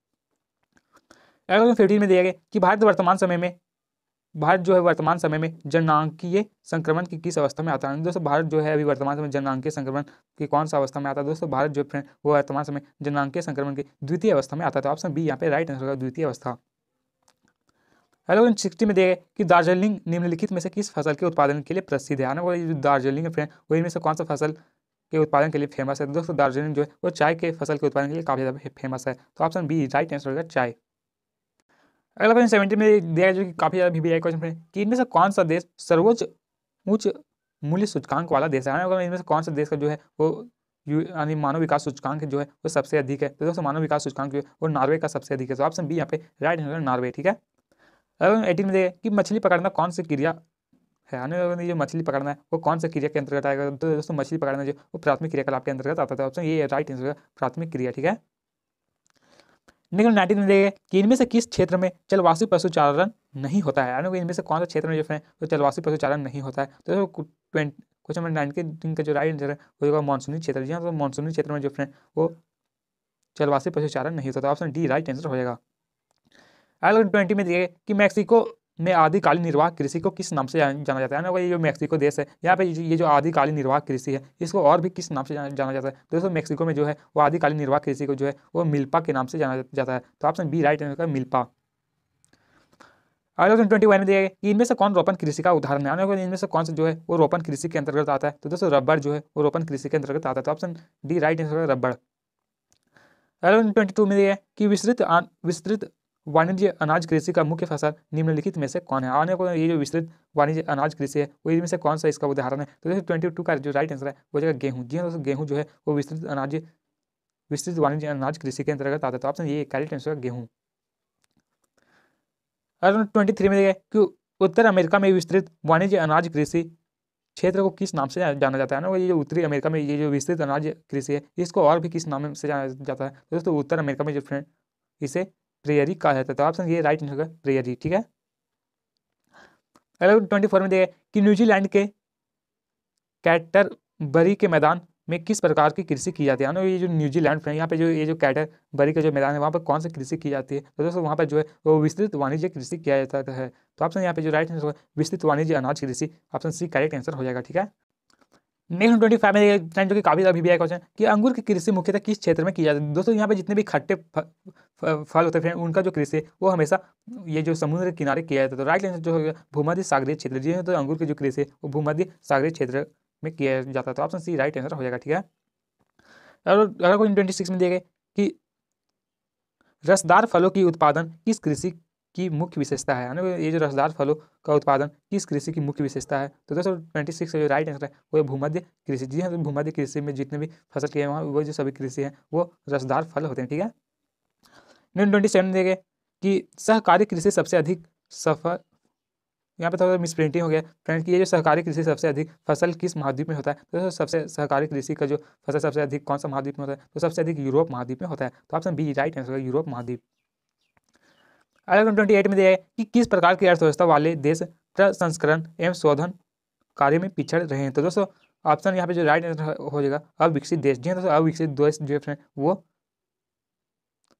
एग्जाम फिफ्टीन में दिया गया कि भारत वर्तमान समय में भारत जो है वर्तमान समय में जननांकीय संक्रमण की किस अवस्था में आता है दोस्तों भारत जो है अभी वर्तमान समय जननांकीय संक्रमण की कौन सा अवस्था में आता है दोस्तों भारत जो फ्रेंड वो वर्तमान समय जननांकीय संक्रमण की द्वितीय अवस्था में आता है तो ऑप्शन बी यहाँ पे राइट आंसर होगा द्वितीय अवस्था हेलोजन सिक्सटी में देगा कि दार्जिलिंग निम्नलिखित में से किस फसल के उत्पादन के लिए प्रसिद्ध है वो जो दार्जिलिंग है फ्रेंड वो इनमें से कौन सा फसल के उत्पादन के लिए फेमस है दोस्तों दार्जिलिंग जो है वो चाय के फसल के उत्पादन के लिए काफ़ी ज़्यादा फेमस है तो ऑप्शन बी राइट आंसर होगा चाय अगला क्वेश्चन सेवेंटी में दिया जो कि काफ़ी ज़्यादा भी क्वेश्चन फ्रेंड कि इनमें से कौन सा देश सर्वोच्च उच्च मूल्य सूचकांक वाला देश है इनमें से कौन सा देश का जो है वो यानी मानव विकास सूचकांक जो है वो सबसे अधिक है तो दोस्तों मानव विकास सूचकांक जो है वो नॉर्वे का सबसे अधिक है तो ऑप्शन बी यहाँ पे राइट आंसर नॉर्वे ठीक है अगर एटीन में देखें कि मछली पकड़ना कौन सी क्रिया है हमें जो मछली पकड़ना है वो कौन सा क्रिया के अंतर्गत आएगा तो दोस्तों मछली पकड़ना जो वो प्राथमिक क्रियाकलाप के अंतर्गत आता था ऑप्शन तो ये राइट आंसर प्राथमिक क्रिया ठीक है नेक्स्ट नाइनटीन में देखिए कि इनमें से किस क्षेत्र में जलवासी पशुचारण नहीं होता है यानी इनमें से कौन सा क्षेत्र में जो है वो जलवासी पशुचारण नहीं होता है तो क्वेश्चन नंबर नाइनटीन का जो राइट आंसर है वो होगा मानसूनी क्षेत्र जी हाँ तो मानसूनी क्षेत्र में जो है वो जलवासी पशुचारण नहीं होता ऑप्शन डी राइट आंसर हो जाएगा आर्टिकल ट्वेंटी में दिए कि मैक्सिको में आदिकालीन निर्वाह कृषि को किस नाम से जाना जाता है ना ये जो मैक्सिको देश है यहाँ पे ये जो आदिकालीन निर्वाह कृषि है इसको और भी किस नाम से जाना जाता है तो दोस्तों मैक्सिको में जो है वो आदिकालीन निर्वाह कृषि को जो है वो मिल्पा के नाम से जाना जाता है तो ऑप्शन बी राइट आंसर मिल्पा आर्टिकल ट्वेंटी वन में दिया कि इनमें से कौन रोपण कृषि का उदाहरण है आने इनमें से कौन सा जो है वो रोपण कृषि के अंतर्गत आता है तो दोस्तों रबड़ जो है वो रोपण कृषि के अंतर्गत आता है तो ऑप्शन डी राइट आंसर रबड़ आर्टिकल ट्वेंटी टू में दिया कि विस्तृत विस्तृत वाणिज्य अनाज कृषि का मुख्य फसल निम्नलिखित में से कौन है आने को ये जो विस्तृत वाणिज्य अनाज कृषि है वो इनमें से कौन सा इसका उदाहरण है तो देखिए ट्वेंटी टू का जो राइट आंसर है वो जगह गेहूँ जी हाँ, दोस्तों गेहूँ जो है वो विस्तृत अनाज विस्तृत वाणिज्य अनाज कृषि के अंतर्गत आता है तो ऑप्शन ये करेक्ट आंसर गेहूँ अगर ट्वेंटी थ्री में देखें कि उत्तर अमेरिका में विस्तृत वाणिज्य अनाज कृषि क्षेत्र को किस नाम से जाना जाता है ना ये जो उत्तरी अमेरिका में ये जो विस्तृत अनाज कृषि है इसको और भी किस नाम से जाना जाता है तो दोस्तों उत्तर अमेरिका में जो फ्रेंड इसे प्रेयरी कहा जाता है तो ऑप्शन ये राइट आंसर होगा प्रेयरी ठीक है अगला ट्वेंटी फोर में देखिए कि न्यूजीलैंड के कैटरबरी के मैदान में किस प्रकार की कृषि की जाती है ना ये जो न्यूजीलैंड है यहाँ पे जो ये जो कैटरबरी का जो मैदान है वहाँ पर कौन सी कृषि की जाती है तो दोस्तों वहाँ पर जो है वो विस्तृत वाणिज्य कृषि किया जाता है तो ऑप्शन यहाँ पे जो राइट आंसर होगा विस्तृत वाणिज्य अनाज कृषि ऑप्शन सी करेक्ट आंसर हो जाएगा ठीक है नेक्स्ट ट्वेंटी फाइव में टाइम जो कि काफी अभी भी आया क्वेश्चन कि अंगूर की कृषि मुख्यतः किस क्षेत्र में की जाती है दोस्तों यहाँ पे जितने भी खट्टे फल होते हैं उनका जो कृषि वो हमेशा ये जो समुद्र के किनारे किया जाता है तो राइट आंसर जो होगा भूमध्य सागरीय क्षेत्र जी हाँ, तो अंगूर की जो कृषि वो भूमध्य सागरीय क्षेत्र में किया जाता है तो ऑप्शन सी राइट आंसर हो जाएगा ठीक है ट्वेंटी सिक्स में दिया गया कि रसदार फलों की उत्पादन किस कृषि की मुख्य विशेषता है यानी ये जो रसदार फलों का उत्पादन किस कृषि की मुख्य विशेषता है तो दोस्तों ट्वेंटी सिक्स का जो राइट आंसर है वो भूमध्य कृषि जी हाँ तो भूमध्य कृषि में जितने भी फसल किए हैं वहाँ वो जो सभी कृषि हैं वो रसदार फल होते हैं ठीक है नंबर ट्वेंटी सेवन देखे कि सहकारी कृषि सबसे अधिक सफल यहाँ पे थोड़ा मिस मिसप्रिंटिंग हो गया फ्रेंड की ये जो सहकारी कृषि सबसे अधिक फसल किस महाद्वीप में होता है तो सबसे सहकारी कृषि का जो फसल सबसे अधिक कौन सा महाद्वीप में होता है तो सबसे अधिक यूरोप महाद्वीप में होता है तो ऑप्शन बी राइट आंसर होगा यूरोप महाद्वीप आर्टिकल ट्वेंटी एट में दिया है कि किस प्रकार की अर्थव्यवस्था वाले देश प्रसंस्करण एवं शोधन कार्य में पिछड़ रहे हैं तो दोस्तों ऑप्शन यहाँ पे जो राइट आंसर हो जाएगा अविकसित देश जी हाँ दोस्तों अविकसित देश जो है वो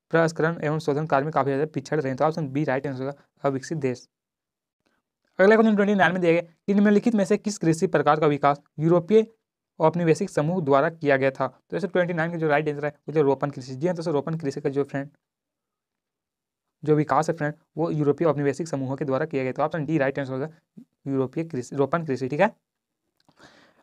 प्रसंस्करण एवं शोधन कार्य में काफ़ी ज़्यादा पिछड़ रहे हैं तो ऑप्शन बी राइट आंसर होगा अविकसित देश अगला क्वेश्चन ट्वेंटी नाइन में दिया गया कि निम्नलिखित में से किस कृषि प्रकार का विकास यूरोपीय औपनिवेशिक समूह द्वारा किया गया था तो ऐसे ट्वेंटी नाइन का जो राइट आंसर है वो जो तो रोपन कृषि जी हाँ दोस्तों रोपन कृषि का जो फ्रेंड जो विकास है फ्रेंड वो यूरोपीय औपनिवेशिक समूहों के द्वारा किया गया तो ऑप्शन डी राइट आंसर होगा यूरोपीय कृषि रोपण कृषि ठीक है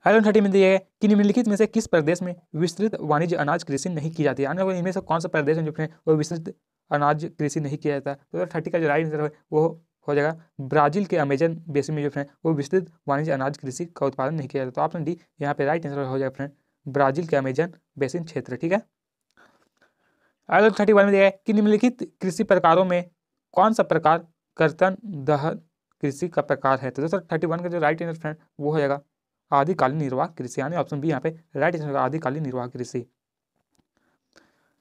आइलन थर्टी में दिया है कि निम्नलिखित में से किस प्रदेश में विस्तृत वाणिज्य अनाज कृषि नहीं की जाती है इनमें से कौन सा प्रदेश है जो फ्रेंड वो विस्तृत अनाज कृषि नहीं किया जाता तो थर्टी का जो राइट आंसर है वो हो जाएगा ब्राजील के अमेजन बेसिन में जो फ्रेंड वो विस्तृत वाणिज्य अनाज कृषि का उत्पादन नहीं किया जाता तो ऑप्शन डी यहाँ पे राइट आंसर हो जाएगा फ्रेंड ब्राजील के अमेजन बेसिन क्षेत्र ठीक है आर्टिकल थर्टी वन में दिया है कि निम्नलिखित कृषि प्रकारों में कौन सा प्रकार कर्तन दहन कृषि का प्रकार है तो दोस्तों थर्टी वन का जो राइट आंसर फ्रेंड वो हो जाएगा आदिकालीन निर्वाह कृषि यानी ऑप्शन बी यहाँ पे राइट आंसर होगा आदिकालीन निर्वाह कृषि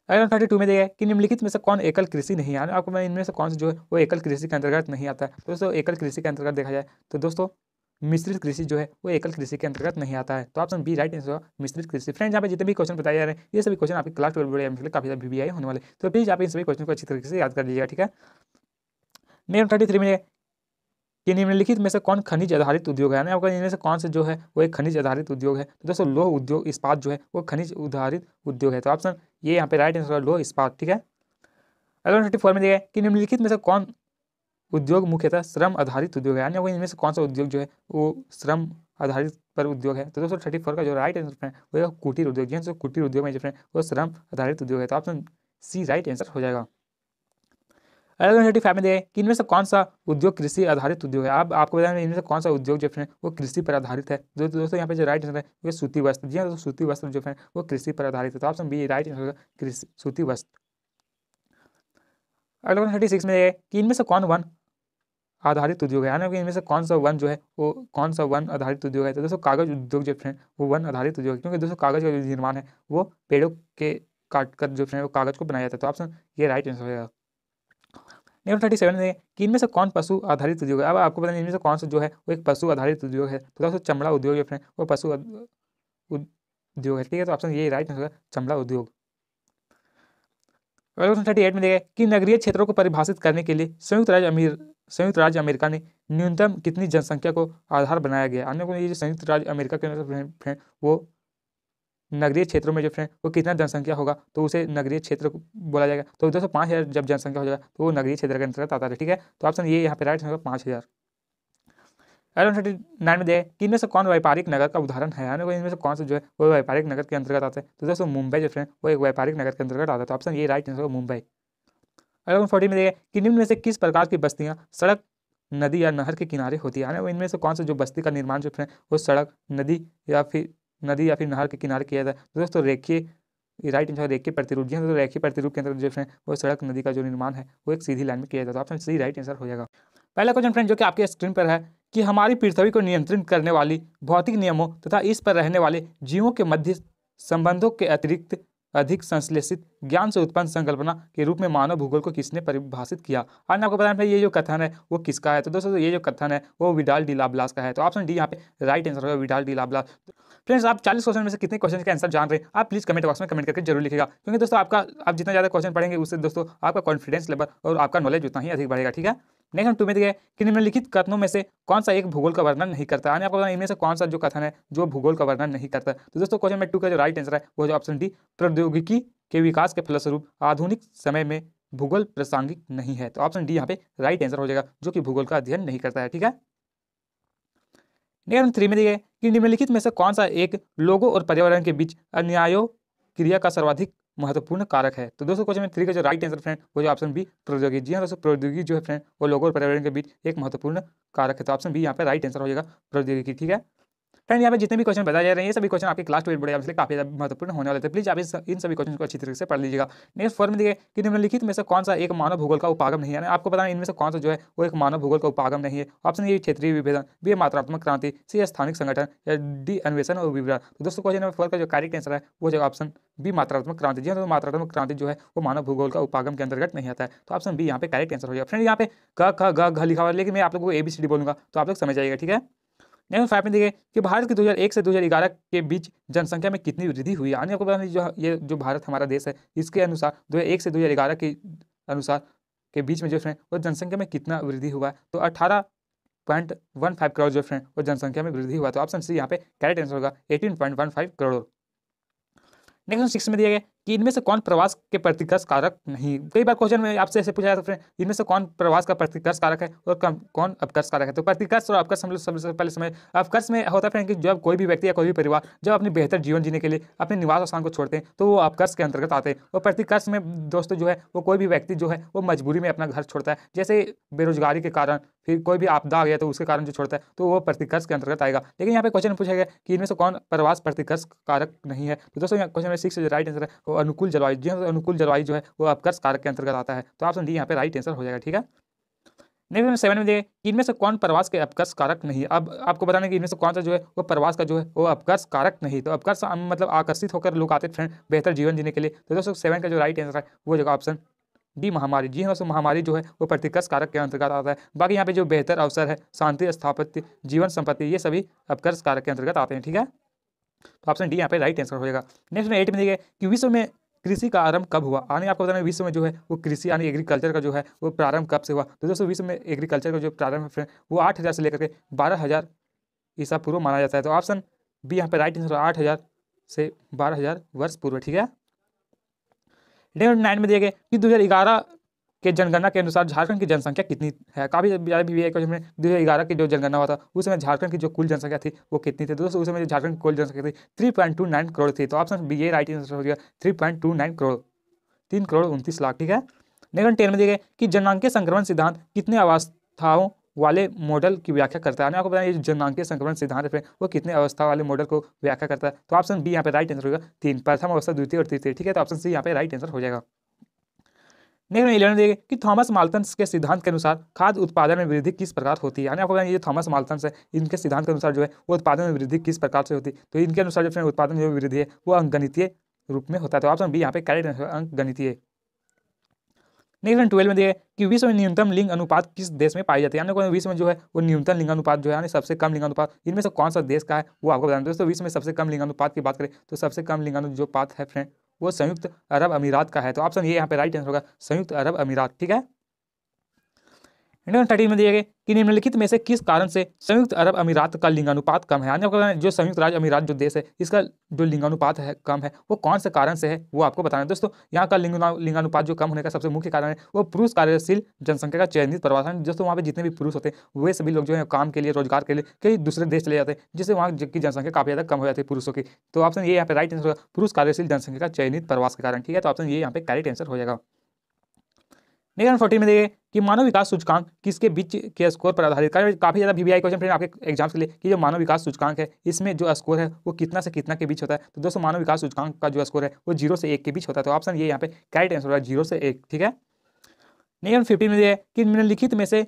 आइटम थर्टी टू में दिया है कि निम्नलिखित में से कौन एकल कृषि नहीं है आपको मैं इनमें से कौन सा जो है वो एकल कृषि के अंतर्गत नहीं आता है तो दोस्तों एकल कृषि के अंतर्गत देखा जाए तो दोस्तों मिश्रित कृषि जो है वो एकल कृषि के अंतर्गत नहीं आता है तो ऑप्शन बी राइट आंसर मिश्रित कृषि फ्रेंड्स यहाँ पे जितने भी क्वेश्चन बताए जा रहे हैं ये सभी क्वेश्चन आपके क्लास ट्वेल्व बोर्ड में काफी ज्यादा वीवीआई होने वाले तो प्लीज आप इन सभी क्वेश्चन को अच्छी तरीके से याद कर लीजिएगा ठीक है नियम थर्टी थ्री में कि निम्नलिखित में से कौन खनिज आधारित उद्योग है आपका इनमें से कौन से जो है वो एक खनिज आधारित उद्योग है तो दोस्तों लोह उद्योग इस्पात जो है वो खनिज आधारित उद्योग है तो ऑप्शन ये यहाँ पे राइट आंसर लोह इस्पात ठीक है अगला थर्टी फोर में दिया कि निम्नलिखित में से कौन उद्योग मुख्यतः श्रम आधारित उद्योग है यानी वो इनमें से कौन सा उद्योग जो है वो श्रम आधारित पर उद्योग है तो दोस्तों थर्टी फोर का जो राइट आंसर है वो है कुटीर उद्योग जिनसे कुटीर उद्योग में जो है वो श्रम आधारित उद्योग है तो ऑप्शन सी राइट आंसर हो जाएगा अलग थर्टी फाइव में देखें कि इनमें से कौन सा उद्योग कृषि आधारित उद्योग है आप आपको बताएंगे इनमें से कौन सा उद्योग जो है वो कृषि पर आधारित है जो दोस्तों यहाँ पे जो राइट आंसर है वो सूती वस्त्र जी हाँ दोस्तों सूती वस्त्र जो है वो कृषि पर आधारित है तो ऑप्शन बी राइट आंसर होगा कृषि सूती वस्त्र अगला थर्टी सिक्स में है कि इनमें से कौन वन आधारित उद्योग है यानी कि इनमें से कौन सा वन जो है वो कौन सा वन आधारित उद्योग है तो दोस्तों कागज उद्योग जो फ्रेंड वो वन आधारित उद्योग है क्योंकि दोस्तों कागज का जो निर्माण है वो पेड़ों के काट कर जो फ्रेंड वो कागज को बनाया जाता है तो ऑप्शन ये राइट आंसर होगा नंबर थर्टी सेवन है कि इनमें से कौन पशु आधारित उद्योग है अब आपको पता नहीं इनमें से कौन सा जो है वो एक पशु आधारित उद्योग है तो दोस्तों चमड़ा उद्योग जो फ्रेंड वो पशु उद्योग है ठीक है तो ऑप्शन ये राइट आंसर होगा चमड़ा उद्योग थर्टी एट में देखा कि नगरीय क्षेत्रों को परिभाषित करने के लिए संयुक्त राज्य अमीर संयुक्त राज्य अमेरिका ने न्यूनतम कितनी जनसंख्या को आधार बनाया गया अन्य को ये संयुक्त राज्य अमेरिका के फ्रेंड वो नगरीय क्षेत्रों में जो फ्रेंड वो कितना जनसंख्या होगा तो उसे नगरीय क्षेत्र बोला जाएगा तो दोस्तों पाँच हज़ार जब जनसंख्या हो जाएगा तो वो नगरीय क्षेत्र के अंतर्गत आता है ठीक है तो ऑप्शन ये यहाँ पे राइट होगा तो पाँच हज़ार थर्टी नाइन में दे कि इनमें से कौन व्यापारिक नगर का उदाहरण है यानी इनमें से कौन सा जो है वो व्यापारिक नगर तो के अंतर्गत आता है तो दोस्तों मुंबई जो फ्रेंड वो एक व्यापारिक नगर के अंतर्गत आता है तो ऑप्शन ये right answer Mumbai eleven forty में देखिए कि निम्न में से किस प्रकार की बस्तियाँ सड़क नदी या नहर के किनारे होती है यानी इनमें से कौन सा जो बस्ती का निर्माण जो फ्रेंड वो सड़क नदी या फिर नदी या फिर नहर के किनारे किया जाता है तो दोस्तों रेखिए राइट आंसर रेखी प्रतिरूप जी हाँ, तो रेखी प्रतिरूप के अंदर जो फ्रेंड वो सड़क नदी का जो निर्माण है वो एक सीधी लाइन में किया जाता है ऑप्शन सी राइट आंसर हो जाएगा पहला क्वेश्चन फ्रेंड जो कि आपके स्क्रीन पर है कि हमारी पृथ्वी को नियंत्रित करने वाली भौतिक नियमों तथा इस पर रहने वाले जीवों के मध्य संबंधों के अतिरिक्त अधिक संश्लेषित ज्ञान से उत्पन्न संकल्पना के रूप में मानव भूगोल को किसने परिभाषित किया और आपको बताया ये जो कथन है वो किसका है तो दोस्तों ये जो कथन है वो विडाल डीलाब्लास का है तो ऑप्शन डी यहाँ पे राइट आंसर होगा विडाल डीलाब्लास फ्रेंड्स आप चालीस क्वेश्चन में से कितने क्वेश्चन के आंसर जान रहे हैं आप प्लीज़ कमेंट बॉक्स में कमेंट करके जरूर लिखेगा क्योंकि दोस्तों आपका आप जितना ज़्यादा क्वेश्चन पढ़ेंगे उससे दोस्तों आपका कॉन्फिडेंस लेवल और आपका नॉलेज उतना ही अधिक बढ़ेगा ठीक है नेक्स्ट हम टू में कि निम्नलिखित कथनों में से कौन सा एक भूगोल का वर्णन नहीं करता यानी आपको इनमें से कौन सा जो कथन है जो भूगोल का वर्णन नहीं करता तो दोस्तों क्वेश्चन नंबर टू का जो राइट आंसर है वो जो ऑप्शन डी प्रौद्योगिकी के विकास के फलस्वरूप आधुनिक समय में भूगोल प्रासंगिक नहीं है तो ऑप्शन डी यहाँ पे राइट आंसर हो जाएगा जो कि भूगोल का अध्ययन नहीं करता है ठीक है नियम थ्री में दिए कि निम्नलिखित में से कौन सा एक लोगों और पर्यावरण के बीच अन्यायो क्रिया का सर्वाधिक महत्वपूर्ण कारक है तो दोस्तों क्वेश्चन थ्री का जो राइट आंसर फ्रेंड वो जो ऑप्शन बी प्रौद्योगिकी जी हाँ दोस्तों प्रौद्योगिकी जो है फ्रेंड वो लोगों और पर्यावरण के बीच एक महत्वपूर्ण कारक है तो ऑप्शन बी यहाँ पे राइट आंसर हो जाएगा प्रौद्योगिकी ठीक है फ्रेंड यहाँ पे जितने भी क्वेश्चन बताए जा रहे हैं ये सभी क्वेश्चन आपके क्लास ट्वेल्थ बोर्ड से काफी महत्वपूर्ण होने वाले थे प्लीज आप इस इन सभी क्वेश्चन को अच्छी तरीके से पढ़ लीजिएगा नेक्स्ट फॉर्म देखिए कि निम्नलिखित में से कौन सा एक मानव भूगोल का उपागम नहीं है आपको पता है इनमें से कौन सा जो है वो एक मानव भूगोल का उपागम नहीं है ऑप्शन ये क्षेत्रीय विभेदन बी मात्रात्मक क्रांति सी स्थानिक संगठन या डी अन्वेषण और विभिन्न तो दोस्तों क्वेश्चन नंबर फोर का जो करेक्ट आंसर है वो जो ऑप्शन बी मात्रात्मक क्रांति जी तो मात्रात्मक क्रांति जो है वो मानव भूगोल का उपागम के अंतर्गत नहीं आता है तो ऑप्शन बी यहाँ पे करेक्ट आंसर हो जाएगा फ्रेंड यहाँ पे क ख ग घ लिखा हुआ लेकिन मैं आप लोगों को ए बी सी डी बोलूंगा तो आप लोग समझ आएगा ठीक है नेक्स्ट फाइव में देखिए कि भारत हजार 2001 से 2011 के बीच जनसंख्या में कितनी वृद्धि हुई आने आपको पता जो ये जो भारत हमारा देश है इसके अनुसार 2001 से 2011 के अनुसार के बीच में जो फ्रेंड वो जनसंख्या में कितना वृद्धि हुआ तो अठारह पॉइंट वन फाइव करोड़ जो फ्रेंड वो जनसंख्या में वृद्धि हुआ तो ऑप्शन सी यहाँ पे कैरेक्ट आंसर होगा eighteen point one five crore next six में दिया गया कि इनमें से कौन प्रवास के प्रतिकर्ष कारक नहीं कई बार क्वेश्चन में आपसे ऐसे पूछा जाता है इनमें से कौन प्रवास का प्रतिकर्ष कारक है और कौन अपकर्ष कारक है तो प्रतिकर्ष और अपकर्ष हम लोग सबसे पहले समय अपकर्ष में होता है कि जब कोई भी व्यक्ति या कोई भी परिवार जब अपने बेहतर जीवन जीने के लिए अपने निवास स्थान को छोड़ते हैं तो वो अपकर्ष के अंतर्गत आते हैं और प्रतिकर्ष में दोस्तों जो है वो कोई भी व्यक्ति जो है वो मजबूरी में अपना घर छोड़ता है जैसे बेरोजगारी के कारण फिर कोई भी आपदा आ गया तो उसके कारण जो छोड़ता है तो वो प्रतिकर्ष के अंतर्गत आएगा लेकिन यहाँ पे क्वेश्चन पूछा गया कि इनमें से कौन प्रवास प्रतिकर्ष कारक नहीं है तो दोस्तों क्वेश्चन में सिक्स राइट आंसर है अनुकूल जलवायु जो अनुकूल जलवायु जो है वो अपकर्ष कारक के अंतर्गत आता है तो ऑप्शन डी यहाँ पे राइट आंसर हो जाएगा ठीक है नेक्स्ट सेवन में देखिए इनमें से कौन प्रवास के अपकर्ष कारक नहीं अब आपको बताने कि इनमें से कौन सा जो है वो प्रवास का जो है वो अपकर्ष कारक नहीं तो अपकर्ष मतलब आकर्षित होकर लोग आते फ्रेंड बेहतर जीवन जीने के लिए तो दोस्तों सेवन का जो राइट आंसर है वो जगह ऑप्शन डी महामारी जी हाँ दोस्तों महामारी जो है वो प्रतिकर्ष कारक के अंतर्गत आता है बाकी यहाँ पे जो बेहतर अवसर है शांति स्थापित जीवन संपत्ति ये सभी अपकर्ष कारक के अंतर्गत आते हैं ठीक है तो ऑप्शन डी यहाँ पे राइट आंसर हो जाएगा नेक्स्ट में एट में देखिए कि विश्व में कृषि का आरंभ कब हुआ यानी आपको बताना विश्व में जो है वो कृषि यानी एग्रीकल्चर का जो है वो प्रारंभ कब से हुआ तो दोस्तों विश्व में एग्रीकल्चर का जो प्रारंभ है फ्रेंड वो आठ से लेकर के बारह ईसा पूर्व माना जाता है तो ऑप्शन बी यहाँ पे राइट आंसर आठ हज़ार से बारह हज़ार वर्ष पूर्व ठीक है डेट नाइन में दिए कि दो हज़ार ग्यारह के जनगणना के अनुसार झारखंड की जनसंख्या कितनी है काफ़ी ज़्यादा भी दो हज़ार ग्यारह की जो जनगणना हुआ था उस समय झारखंड की जो कुल जनसंख्या थी वो कितनी थी दोस्तों उस समय झारखंड की कुल जनसंख्या थी three point two nine crore थी तो option B a right answer हो गया three point two nine crore तीन करोड़ उनतीस लाख ठीक है नेक्स्ट टेन में दिए गए कि जनांकीय संक्रमण सिद्धांत कितने अवस्थाओं वाले मॉडल की व्याख्या करता है आपको बताया ये संक्रमण सिद्धांत है वो कितने अवस्था वाले मॉडल को व्याख्या करता है तो ऑप्शन बी यहाँ पे राइट आंसर होगा तीन प्रथम अवस्था द्वितीय और तृतीय ठीक है तो ऑप्शन सी यहाँ पे राइट आंसर हो जाएगा नेक्स्ट इलेवन देखिए कि थॉमस माल्थन के सिद्धांत के अनुसार खाद्य उत्पादन में वृद्धि किस प्रकार होती है यानी आपको ये थॉमस माल्थन है इनके सिद्धांत के अनुसार जो है वो उत्पादन में वृद्धि किस प्रकार से होती है तो इनके अनुसार जो फ्रेंड उत्पादन जो वृद्धि है वो अंकगणितीय रूप में होता है तो ऑप्शन बी यहाँ पे कैरेक्ट अंकगणितीय नेक्स्ट ट्वेल्व में देखिए कि विश्व में न्यूनतम लिंग अनुपात किस देश में पाई जाती है यानी विश्व में जो है वो न्यूनतम लिंग अनुपात जो है यानी सबसे कम लिंग अनुपात इनमें से कौन सा देश का है वो आपको बताना दोस्तों विश्व में सबसे कम लिंग अनुपात की बात करें तो सबसे कम लिंग जो पात है फ्रेंड वो संयुक्त अरब अमीरात का है तो ऑप्शन ये यहाँ पे राइट आंसर होगा संयुक्त अरब अमीरात ठीक है इंडियन थर्टीन में दिए गए कि निम्नलिखित में से किस कारण से संयुक्त अरब अमीरात का लिंगानुपात कम है आपको जो संयुक्त राज्य अमीरात जो देश है इसका जो लिंगानुपात है कम है वो कौन से कारण से है वो आपको बताना है दोस्तों यहाँ का लिंगानुपात जो कम होने का सबसे मुख्य कारण है वो पुरुष कार्यशील जनसंख्या का चयनित प्रवासन दोस्तों वहाँ पर जितने भी पुरुष होते हैं वे सभी लोग जो है काम के लिए रोजगार के लिए कई दूसरे देश चले जाते हैं जिससे वहाँ की जनसंख्या काफ़ी ज़्यादा कम हो जाती है पुरुषों की तो ऑप्शन ये यहाँ पर राइट आंसर होगा पुरुष कार्यशील जनसंख्या का चयनित प्रवास के कारण ठीक है तो ऑप्शन ये यहाँ पे करेक्ट आंसर हो जाएगा नेक्स्ट फोर्टी में देखिए कि मानव विकास सूचकांक किसके बीच के स्कोर पर आधारित काफ़ी ज़्यादा वीवीआई क्वेश्चन फ्रेंड आपके एग्जाम्स के लिए कि जो मानव विकास सूचकांक है इसमें जो स्कोर है वो कितना से कितना के बीच होता है तो दोस्तों मानव विकास सूचकांक का जो स्कोर है वो जीरो से एक के बीच होता है तो ऑप्शन ये यहाँ पे कैट आंसर होगा जीरो से एक ठीक है नेक्स्ट फिफ्टी में देखिए कि निम्नलिखित में से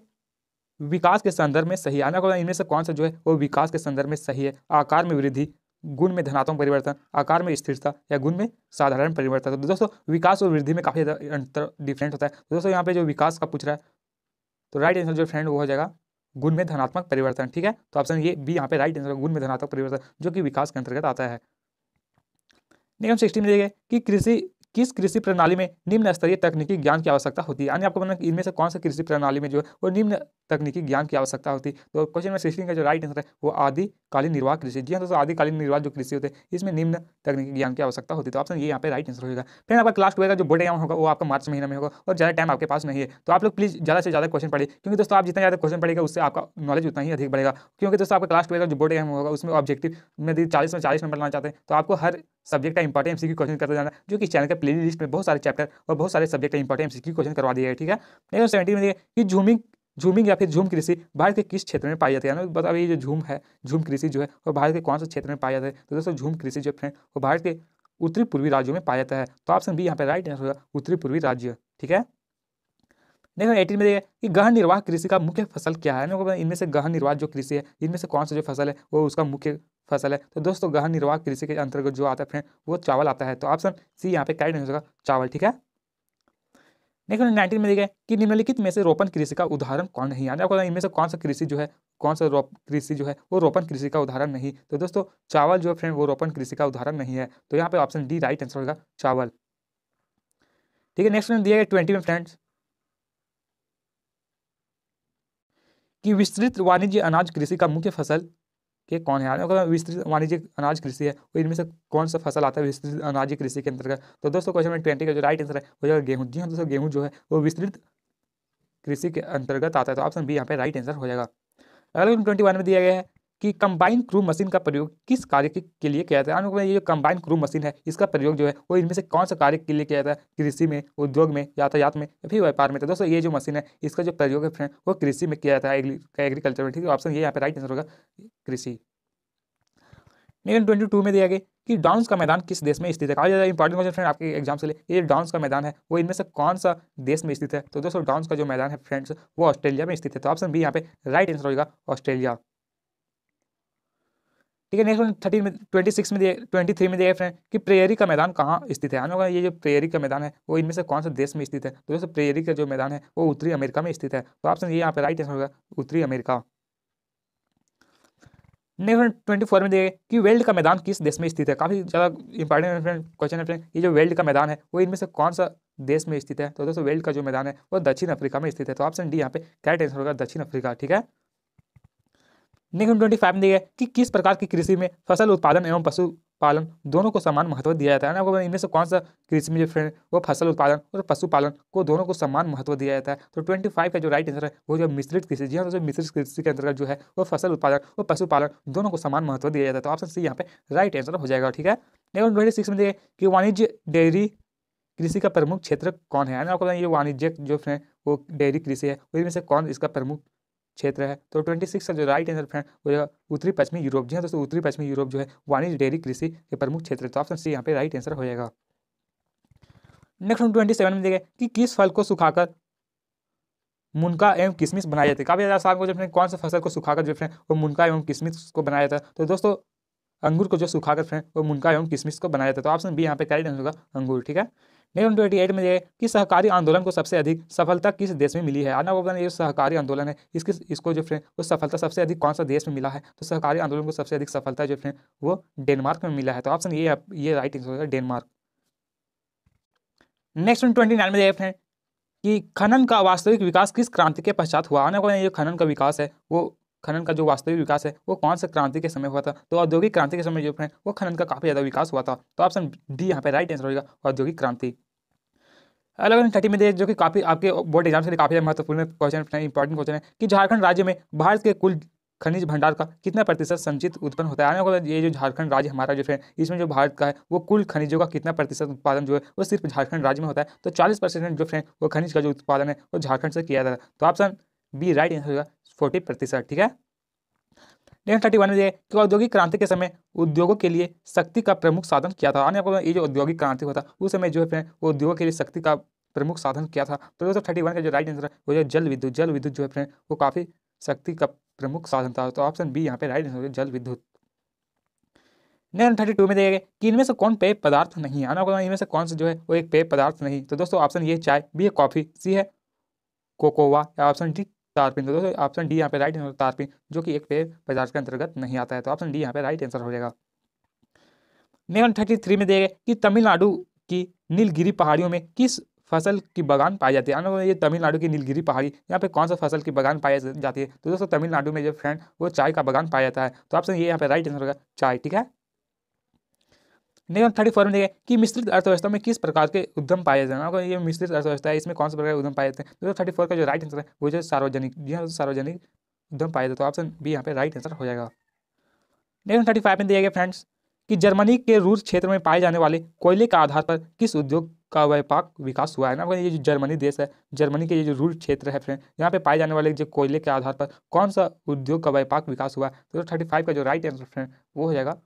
विकास के संदर्भ में सही आना इनमें से कौन सा जो है वो विकास के संदर्भ में सही है आकार में वृद्धि गुण में धनात्मक परिवर्तन आकार में स्थिरता या गुण में साधारण परिवर्तन तो दोस्तों विकास और वृद्धि में काफ़ी ज़्यादा अंतर डिफरेंट होता है तो दोस्तों यहाँ पे जो विकास का पूछ रहा है तो राइट आंसर जो फ्रेंड वो हो जाएगा गुण में धनात्मक परिवर्तन ठीक है तो ऑप्शन ये बी यहाँ पे राइट आंसर गुण में धनात्मक परिवर्तन जो कि विकास के अंतर्गत आता है नियम सिक्सटी में देखिए कि कृषि किस कृषि प्रणाली में निम्न स्तरीय तकनीकी ज्ञान की आवश्यकता होती है यानी आपको बताना इनमें से कौन सा कृषि प्रणाली में जो है वो निम्न तकनीकी ज्ञान की आवश्यकता होती है तो क्वेश्चन नंबर सिक्सटीन का जो राइट आंसर है वो आदिकालीन निर्वाह कृषि जी हाँ दोस्तों आदिकालीन निर्वाह जो कृषि होते हैं इसमें निम्न तकनीकी ज्ञान की आवश्यकता होती है तो ऑप्शन ये यहाँ पे राइट आंसर होगा फिर आपका क्लास ट्वेल्व का जो बोर्ड एग्जाम होगा वो आपका मार्च महीने में होगा और ज़्यादा टाइम आपके पास नहीं है तो आप लोग प्लीज़ ज़्यादा से ज़्यादा क्वेश्चन पढ़े क्योंकि दोस्तों आप जितना ज़्यादा क्वेश्चन पढ़ेगा उससे आपका नॉलेज उतना ही अधिक बढ़ेगा क्योंकि दोस्तों आपका क्लास ट्वेल्व का जो बोर्ड एग्जाम होगा उसमें ऑब्जेक्टिव में यदि चालीस में चालीस नंबर लाना चाहते हैं तो आपको हर सब्जेक्ट का इंपॉर्टेंट एमसीक्यू क्वेश्चन करते जाना जो कि चैनल के प्ले लिस्ट में बहुत सारे चैप्टर और बहुत सारे सब्जेक्ट का इंपॉर्टेंट एमसीक्यू क्वेश्चन करवा दिया है ठीक है नेक्स्ट सेवेंटी में कि झूमिंग झूमिंग या फिर झूम कृषि भारत के किस क्षेत्र में पाई जाती है ना बताओ ये जो झूम है झूम कृषि जो है वो भारत के कौन से क्षेत्र में पाया जाता है तो दोस्तों झूम कृषि जो है वो भारत के उत्तरी पूर्वी राज्यों में पाया जाता है तो ऑप्शन बी यहाँ पे राइट आंसर होगा उत्तरी पूर्वी राज्य ठीक है देखो एटीन में देखिए कि गहन निर्वाह कृषि का मुख्य फसल क्या है इनमें से गहन निर्वाह जो कृषि है इनमें से कौन सा जो फसल है वो उसका मुख्य फसल है तो दोस्तों गहन निर्वाह कृषि के अंतर्गत जो आता है फ्रेंड वो चावल आता है तो ऑप्शन सी यहाँ पे कैड नहीं होगा चावल ठीक है देखो नाइनटीन में देखिए कि निम्नलिखित में से रोपण कृषि का उदाहरण कौन नहीं आता है इनमें से कौन सा कृषि जो है कौन सा रोप कृषि जो है वो रोपण कृषि का उदाहरण नहीं तो दोस्तों चावल जो है फ्रेंड वो रोपण कृषि का उदाहरण नहीं है तो यहाँ पे ऑप्शन डी राइट आंसर होगा चावल ठीक है नेक्स्ट क्वेश्चन दिया गया ट्वेंटी में फ्रेंड्स कि विस्तृत वाणिज्य अनाज कृषि का मुख्य फसल के कौन है अगर विस्तृत वाणिज्य अनाज कृषि है तो इनमें से कौन सा फसल आता है विस्तृत अनाज कृषि के अंतर्गत तो दोस्तों क्वेश्चन नंबर ट्वेंटी का जो राइट आंसर है वो जाएगा गेहूँ जी हाँ दोस्तों गेहूँ जो है वो विस्तृत कृषि के अंतर्गत आता है तो ऑप्शन बी यहाँ पे राइट आंसर हो जाएगा अगला ट्वेंटी वन में दिया गया है कि कंबाइन क्रू मशीन का प्रयोग किस कार्य के लिए किया जाता है ये जो कंबाइन क्रू मशीन है इसका प्रयोग जो है वो इनमें से कौन सा कार्य के लिए किया जाता है कृषि में उद्योग में यातायात में या फिर व्यापार में तो दोस्तों ये जो मशीन है इसका जो प्रयोग है फ्रेंड वो कृषि में किया जाता है एग्रीकल्चर में ठीक है ऑप्शन ये यहाँ पर राइट आंसर होगा कृषि लेकिन ट्वेंटी टू में दिया गया कि डांस का मैदान किस देश में स्थित है काफ़ी ज़्यादा इंपॉर्टेंट क्वेश्चन फ्रेंड आपके एग्जाम से ले ये डांस का मैदान है वो इनमें से कौन सा देश में स्थित है तो दोस्तों डांस का जो मैदान है फ्रेंड्स वो ऑस्ट्रेलिया में स्थित है तो ऑप्शन बी यहाँ पे राइट आंसर होगा ऑस्ट्रेलिया ठीक है नेक्स्ट क्वेश्चन थर्टी में ट्वेंटी सिक्स में ट्वेंटी थ्री में रहे फ्रेंड कि प्रेयरी का मैदान कहाँ स्थित है हमें ये जो प्रेयरी का मैदान है वो इनमें से कौन से देश में स्थित है तो दोस्तों प्रेयरी का जो मैदान है वो उत्तरी अमेरिका में स्थित है तो ऑप्शन ये यहाँ पे राइट आंसर होगा उत्तरी अमेरिका नेक्स्ट ट्वेंटी फोर में देखिए कि वर्ल्ड का मैदान किस देश में स्थित है काफ़ी ज़्यादा इंपॉर्टेंट फ्रेंड क्वेश्चन है फ्रेंड ये जो वर्ल्ड का मैदान है वो इनमें से कौन सा देश में स्थित है तो दोस्तों वर्ल्ड का जो मैदान है वो दक्षिण अफ्रीका में स्थित है तो ऑप्शन डी यहाँ पे क्या आंसर होगा दक्षिण अफ्रीका ठीक है नेक्स्ट ट्वेंटी फाइव में दिया है कि किस प्रकार की कृषि में फसल उत्पादन एवं पशुपालन दोनों को समान महत्व दिया जाता है ना इनमें से कौन सा कृषि में जो फ्रेंड वो फसल उत्पादन और पशुपालन को दोनों को समान महत्व दिया जाता है तो ट्वेंटी फाइव का जो राइट आंसर है वो जो मिश्रित कृषि जी हाँ तो मिश्रित कृषि के अंतर्गत जो है वो फसल उत्पादन और पशुपालन दोनों को समान महत्व दिया जाता है तो ऑप्शन सी यहाँ पे राइट आंसर हो जाएगा ठीक है निगम ट्वेंटी सिक्स में देखिए कि वाणिज्य डेयरी कृषि का प्रमुख क्षेत्र कौन है आपको ये वाणिज्य जो है वो डेयरी कृषि है उसमें से कौन इसका प्रमुख क्षेत्र है तो ट्वेंटी सिक्स का जो राइट आंसर फ्रेंड वो उत्तरी पश्चिमी यूरोप जी हाँ दोस्तों उत्तरी पश्चिमी यूरोप जो है वाणिज्य डेयरी कृषि के प्रमुख क्षेत्र है तो ऑप्शन सी यहाँ पे राइट आंसर होएगा नेक्स्ट हम ट्वेंटी सेवन में देखें कि किस फल को सुखाकर मुनका एवं किशमिश बनाया जाता है काफ़ी ज़्यादा साल को जो कौन सा फसल को सुखाकर जो फ्रेंड वो मुनका एवं किशमिश को बनाया जाता है तो दोस्तों अंगूर को जो सुखाकर फ्रेंड वो मुनका एवं किशमिश को बनाया जाता है तो ऑप्शन बी यहाँ पे करेक्ट आंसर होगा अंगूर ठीक है उन्नीस सौ में यह कि सहकारी आंदोलन को सबसे अधिक सफलता किस देश में मिली है आना वो ये सहकारी आंदोलन है इसके इसको जो फ्रेंड वो सफलता सबसे अधिक कौन सा देश में मिला है तो सहकारी आंदोलन को सबसे अधिक सफलता जो फ्रेंड वो डेनमार्क में मिला है तो ऑप्शन ये ये राइट आंसर होगा Denmark next one twenty nine में फ्रेंड कि खनन का वास्तविक विकास किस क्रांति के पश्चात हुआ आने वाला जो खनन का विकास है वो खनन का जो वास्तविक विकास है वो कौन से क्रांति के समय हुआ था तो औद्योगिक क्रांति के समय जो है वो खनन का काफ़ी ज़्यादा विकास हुआ था तो ऑप्शन डी यहाँ पे राइट आंसर होगा औद्योगिक क्रांति अलग अलग थर्टी में जो कि काफ़ी आपके बोर्ड एग्जाम से काफ़ी महत्वपूर्ण क्वेश्चन है इंपॉर्टेंट क्वेश्चन है कि झारखंड राज्य में भारत के कुल खनिज भंडार का कितना प्रतिशत संचित उत्पन्न होता है आने ये जो झारखंड राज्य हमारा जो है इसमें जो भारत का है वो कुल खनिजों का कितना प्रतिशत उत्पादन जो है वो सिर्फ झारखंड राज्य में होता है तो चालीस परसेंट जो है वो खनिज का जो उत्पादन है वो झारखंड से किया जाता है तो ऑप्शन बी राइट आंसर होगा फोर्टी प्रतिशत ठीक है नेक्स्ट थर्टी वन में कि औद्योगिक क्रांति के समय उद्योगों के लिए शक्ति का प्रमुख साधन क्या था आपको ये जो औद्योगिक क्रांति हुआ था उस समय जो है उद्योगों के लिए शक्ति का प्रमुख साधन क्या था तो दोस्तों थर्टी वन का जो राइट आंसर है वो जो जल विद्युत जल विद्युत जो है वो काफ़ी शक्ति का प्रमुख साधन था तो ऑप्शन बी यहाँ पे राइट आंसर जल विद्युत नेक्स्ट थर्टी टू में देखिए कि इनमें से कौन पेय पदार्थ नहीं है आना इनमें से कौन सा जो है वो एक पेय पदार्थ नहीं तो दोस्तों ऑप्शन ये चाय बी है कॉफ़ी सी है कोकोवा या ऑप्शन डी तारपिन तो दोस्तों ऑप्शन डी यहाँ पे राइट आंसर तारपिन जो कि एक पेड़ बाजार के अंतर्गत नहीं आता है तो ऑप्शन डी यहाँ पे राइट आंसर हो जाएगा नेवन थर्टी थ्री में दिया कि तमिलनाडु की नीलगिरी पहाड़ियों में किस फसल की बगान पाई जाती है ये तमिलनाडु की नीलगिरी पहाड़ी यहाँ पे कौन सा फसल की बगान पाई जाती है तो दोस्तों तमिलनाडु में जो फ्रेंड वो चाय का बगान पाया जाता है तो ऑप्शन ये यहाँ पे राइट आंसर होगा चाय ठीक है नेक्स्ट थर्टी फोर में देखें कि मिश्रित अर्थव्यवस्था में किस प्रकार के उद्यम पाए जाते हैं ये मिश्रित अर्थव्यवस्था है इसमें कौन से प्रकार के उद्यम पाए जाते हैं दोस्तों थर्टी फोर का जो राइट आंसर है वो जो सार्वजनिक जी हाँ सार्वजनिक उद्यम पाए जाते हैं ऑप्शन तो बी यहाँ पे राइट आंसर हो जाएगा नेक्स्ट थर्टी फाइव में दिया गया फ्रेंड्स कि जर्मनी के रूस क्षेत्र में पाए जाने वाले कोयले के आधार पर किस उद्योग का व्यापक विकास हुआ है ना ये जो जर्मनी देश है जर्मनी के ये जो रूल क्षेत्र है फ्रेंड यहाँ पे पाए जाने वाले जो कोयले के आधार पर कौन सा उद्योग का व्यापक विकास हुआ है तो थर्टी फाइव का जो राइट आंसर फ्रेंड वो हो जाएगा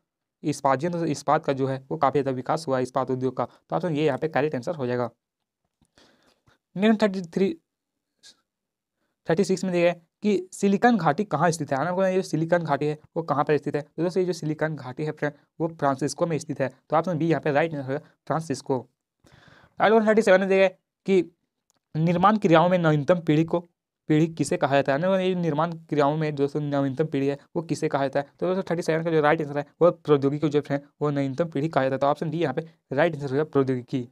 इस्पात इस्पात का जो है वो काफ़ी ज़्यादा विकास हुआ है इस्पात उद्योग का तो ऑप्शन ये यहाँ पे करेक्ट आंसर हो जाएगा नियम थर्टी थ्री थर्टी सिक्स में दिया है कि सिलिकॉन घाटी कहाँ स्थित है आपको ये सिलिकॉन घाटी है वो कहाँ पर स्थित है तो दोस्तों ये जो सिलिकॉन घाटी है फ्रेंड वो फ्रांसिस्को में स्थित है तो ऑप्शन बी यहाँ पे राइट आंसर होगा फ्रांसिस्को आर्टिकल थर्टी सेवन में देखें है कि निर्माण क्रियाओं में नवीनतम पीढ़ी को पीढ़ी किसे कहा जाता है यानी निर्माण क्रियाओं में जो नवीनतम पीढ़ी है वो किसे कहा जाता है तो दोस्तों थर्टी सेवन का जो राइट आंसर है वो प्रौद्योगिकी जो है वो नवीनतम पीढ़ी कहा जाता है तो ऑप्शन डी यहाँ पे राइट आंसर होगा प्रौद्योगिकी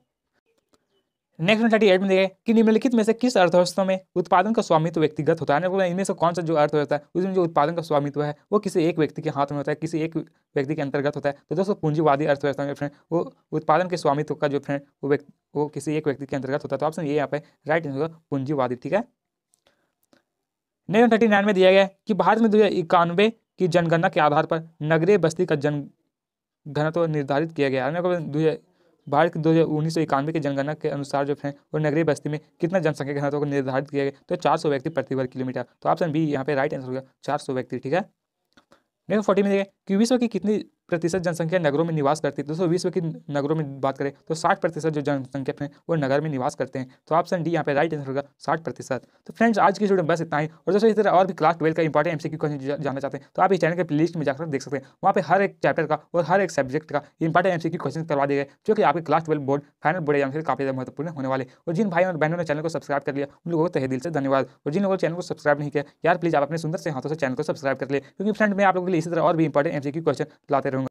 नेक्स्ट थर्टी एट में देखें कि निम्नलिखित में से किस अर्थव्यवस्था में उत्पादन का स्वामित्व व्यक्तिगत होता है ना इनमें से कौन सा जो अर्थव्यवस्था है उसमें जो उत्पादन का स्वामित्व है वो किसी एक व्यक्ति के हाथ में होता है किसी एक व्यक्ति के अंतर्गत होता है तो दोस्तों पूंजीवादी अर्थव्यवस्था में फ्रेंड वो उत्पादन के स्वामित्व का जो फ्रेंड वो व्यक्ति वो किसी एक व्यक्ति के अंतर्गत होता है तो ऑप्शन ये यहाँ पे राइट आंसर होगा पूंजीवादी ठीक है नाइन थर्टी नाइन में दिया गया कि भारत में दो की जनगणना के आधार पर नगरीय बस्ती का जन घनत्व निर्धारित किया गया है भारत के दो हज़ार उन्नीस सौ इक्यानवे की जनगणना के अनुसार जो है वो नगरीय बस्ती में कितना जनसंख्या घनत्व को निर्धारित किया गया तो चार सौ व्यक्ति प्रति वर्ग किलोमीटर तो ऑप्शन बी यहाँ पे राइट आंसर होगा चार सौ व्यक्ति ठीक है नेक्स्ट फोर्टी में देखें कि विश्व की कितनी प्रतिशत जनसंख्या नगरों में निवास करती है दोस्तों विश्व की नगरों में बात करें तो साठ प्रतिशत जो जनसंख्या है वो नगर में निवास करते हैं तो ऑप्शन डी यहाँ पे राइट आंसर होगा साठ प्रतिशत तो फ्रेंड्स आज की स्टूडेंट बस इतना ही और दोस्तों इस तरह और भी क्लास ट्वेल्व का इंपॉर्टेंट एमसी क्वेश्चन जानना चाहते हैं तो आप इस चैनल के लिस्ट में जाकर देख सकते हैं वहाँ पर हर एक चैप्टर का और हर एक सब्जेक्ट का इंपॉर्टेंट की क्वेश्चन करवा दिए गए जो कि आपके class twelve board final board exam के काफी महत्वपूर्ण होने वाले और जिन भाई और बहनों ने चैनल को सब्सक्राइब कर लिया उन लोगों को तह दिल से धन्यवाद और जिन लोगों ने चैनल को सब्सक्राइब नहीं किया यार प्लीज आप अपने सुंदर से हाथों से चैनल को सब्सक्राइब कर लिए क्योंकि फ्रेंड मैं आप लोगों के लिए इसी तरह और भी इंपॉर्टेंट एमसीक्यू क्वेश्चन लाते रहूँ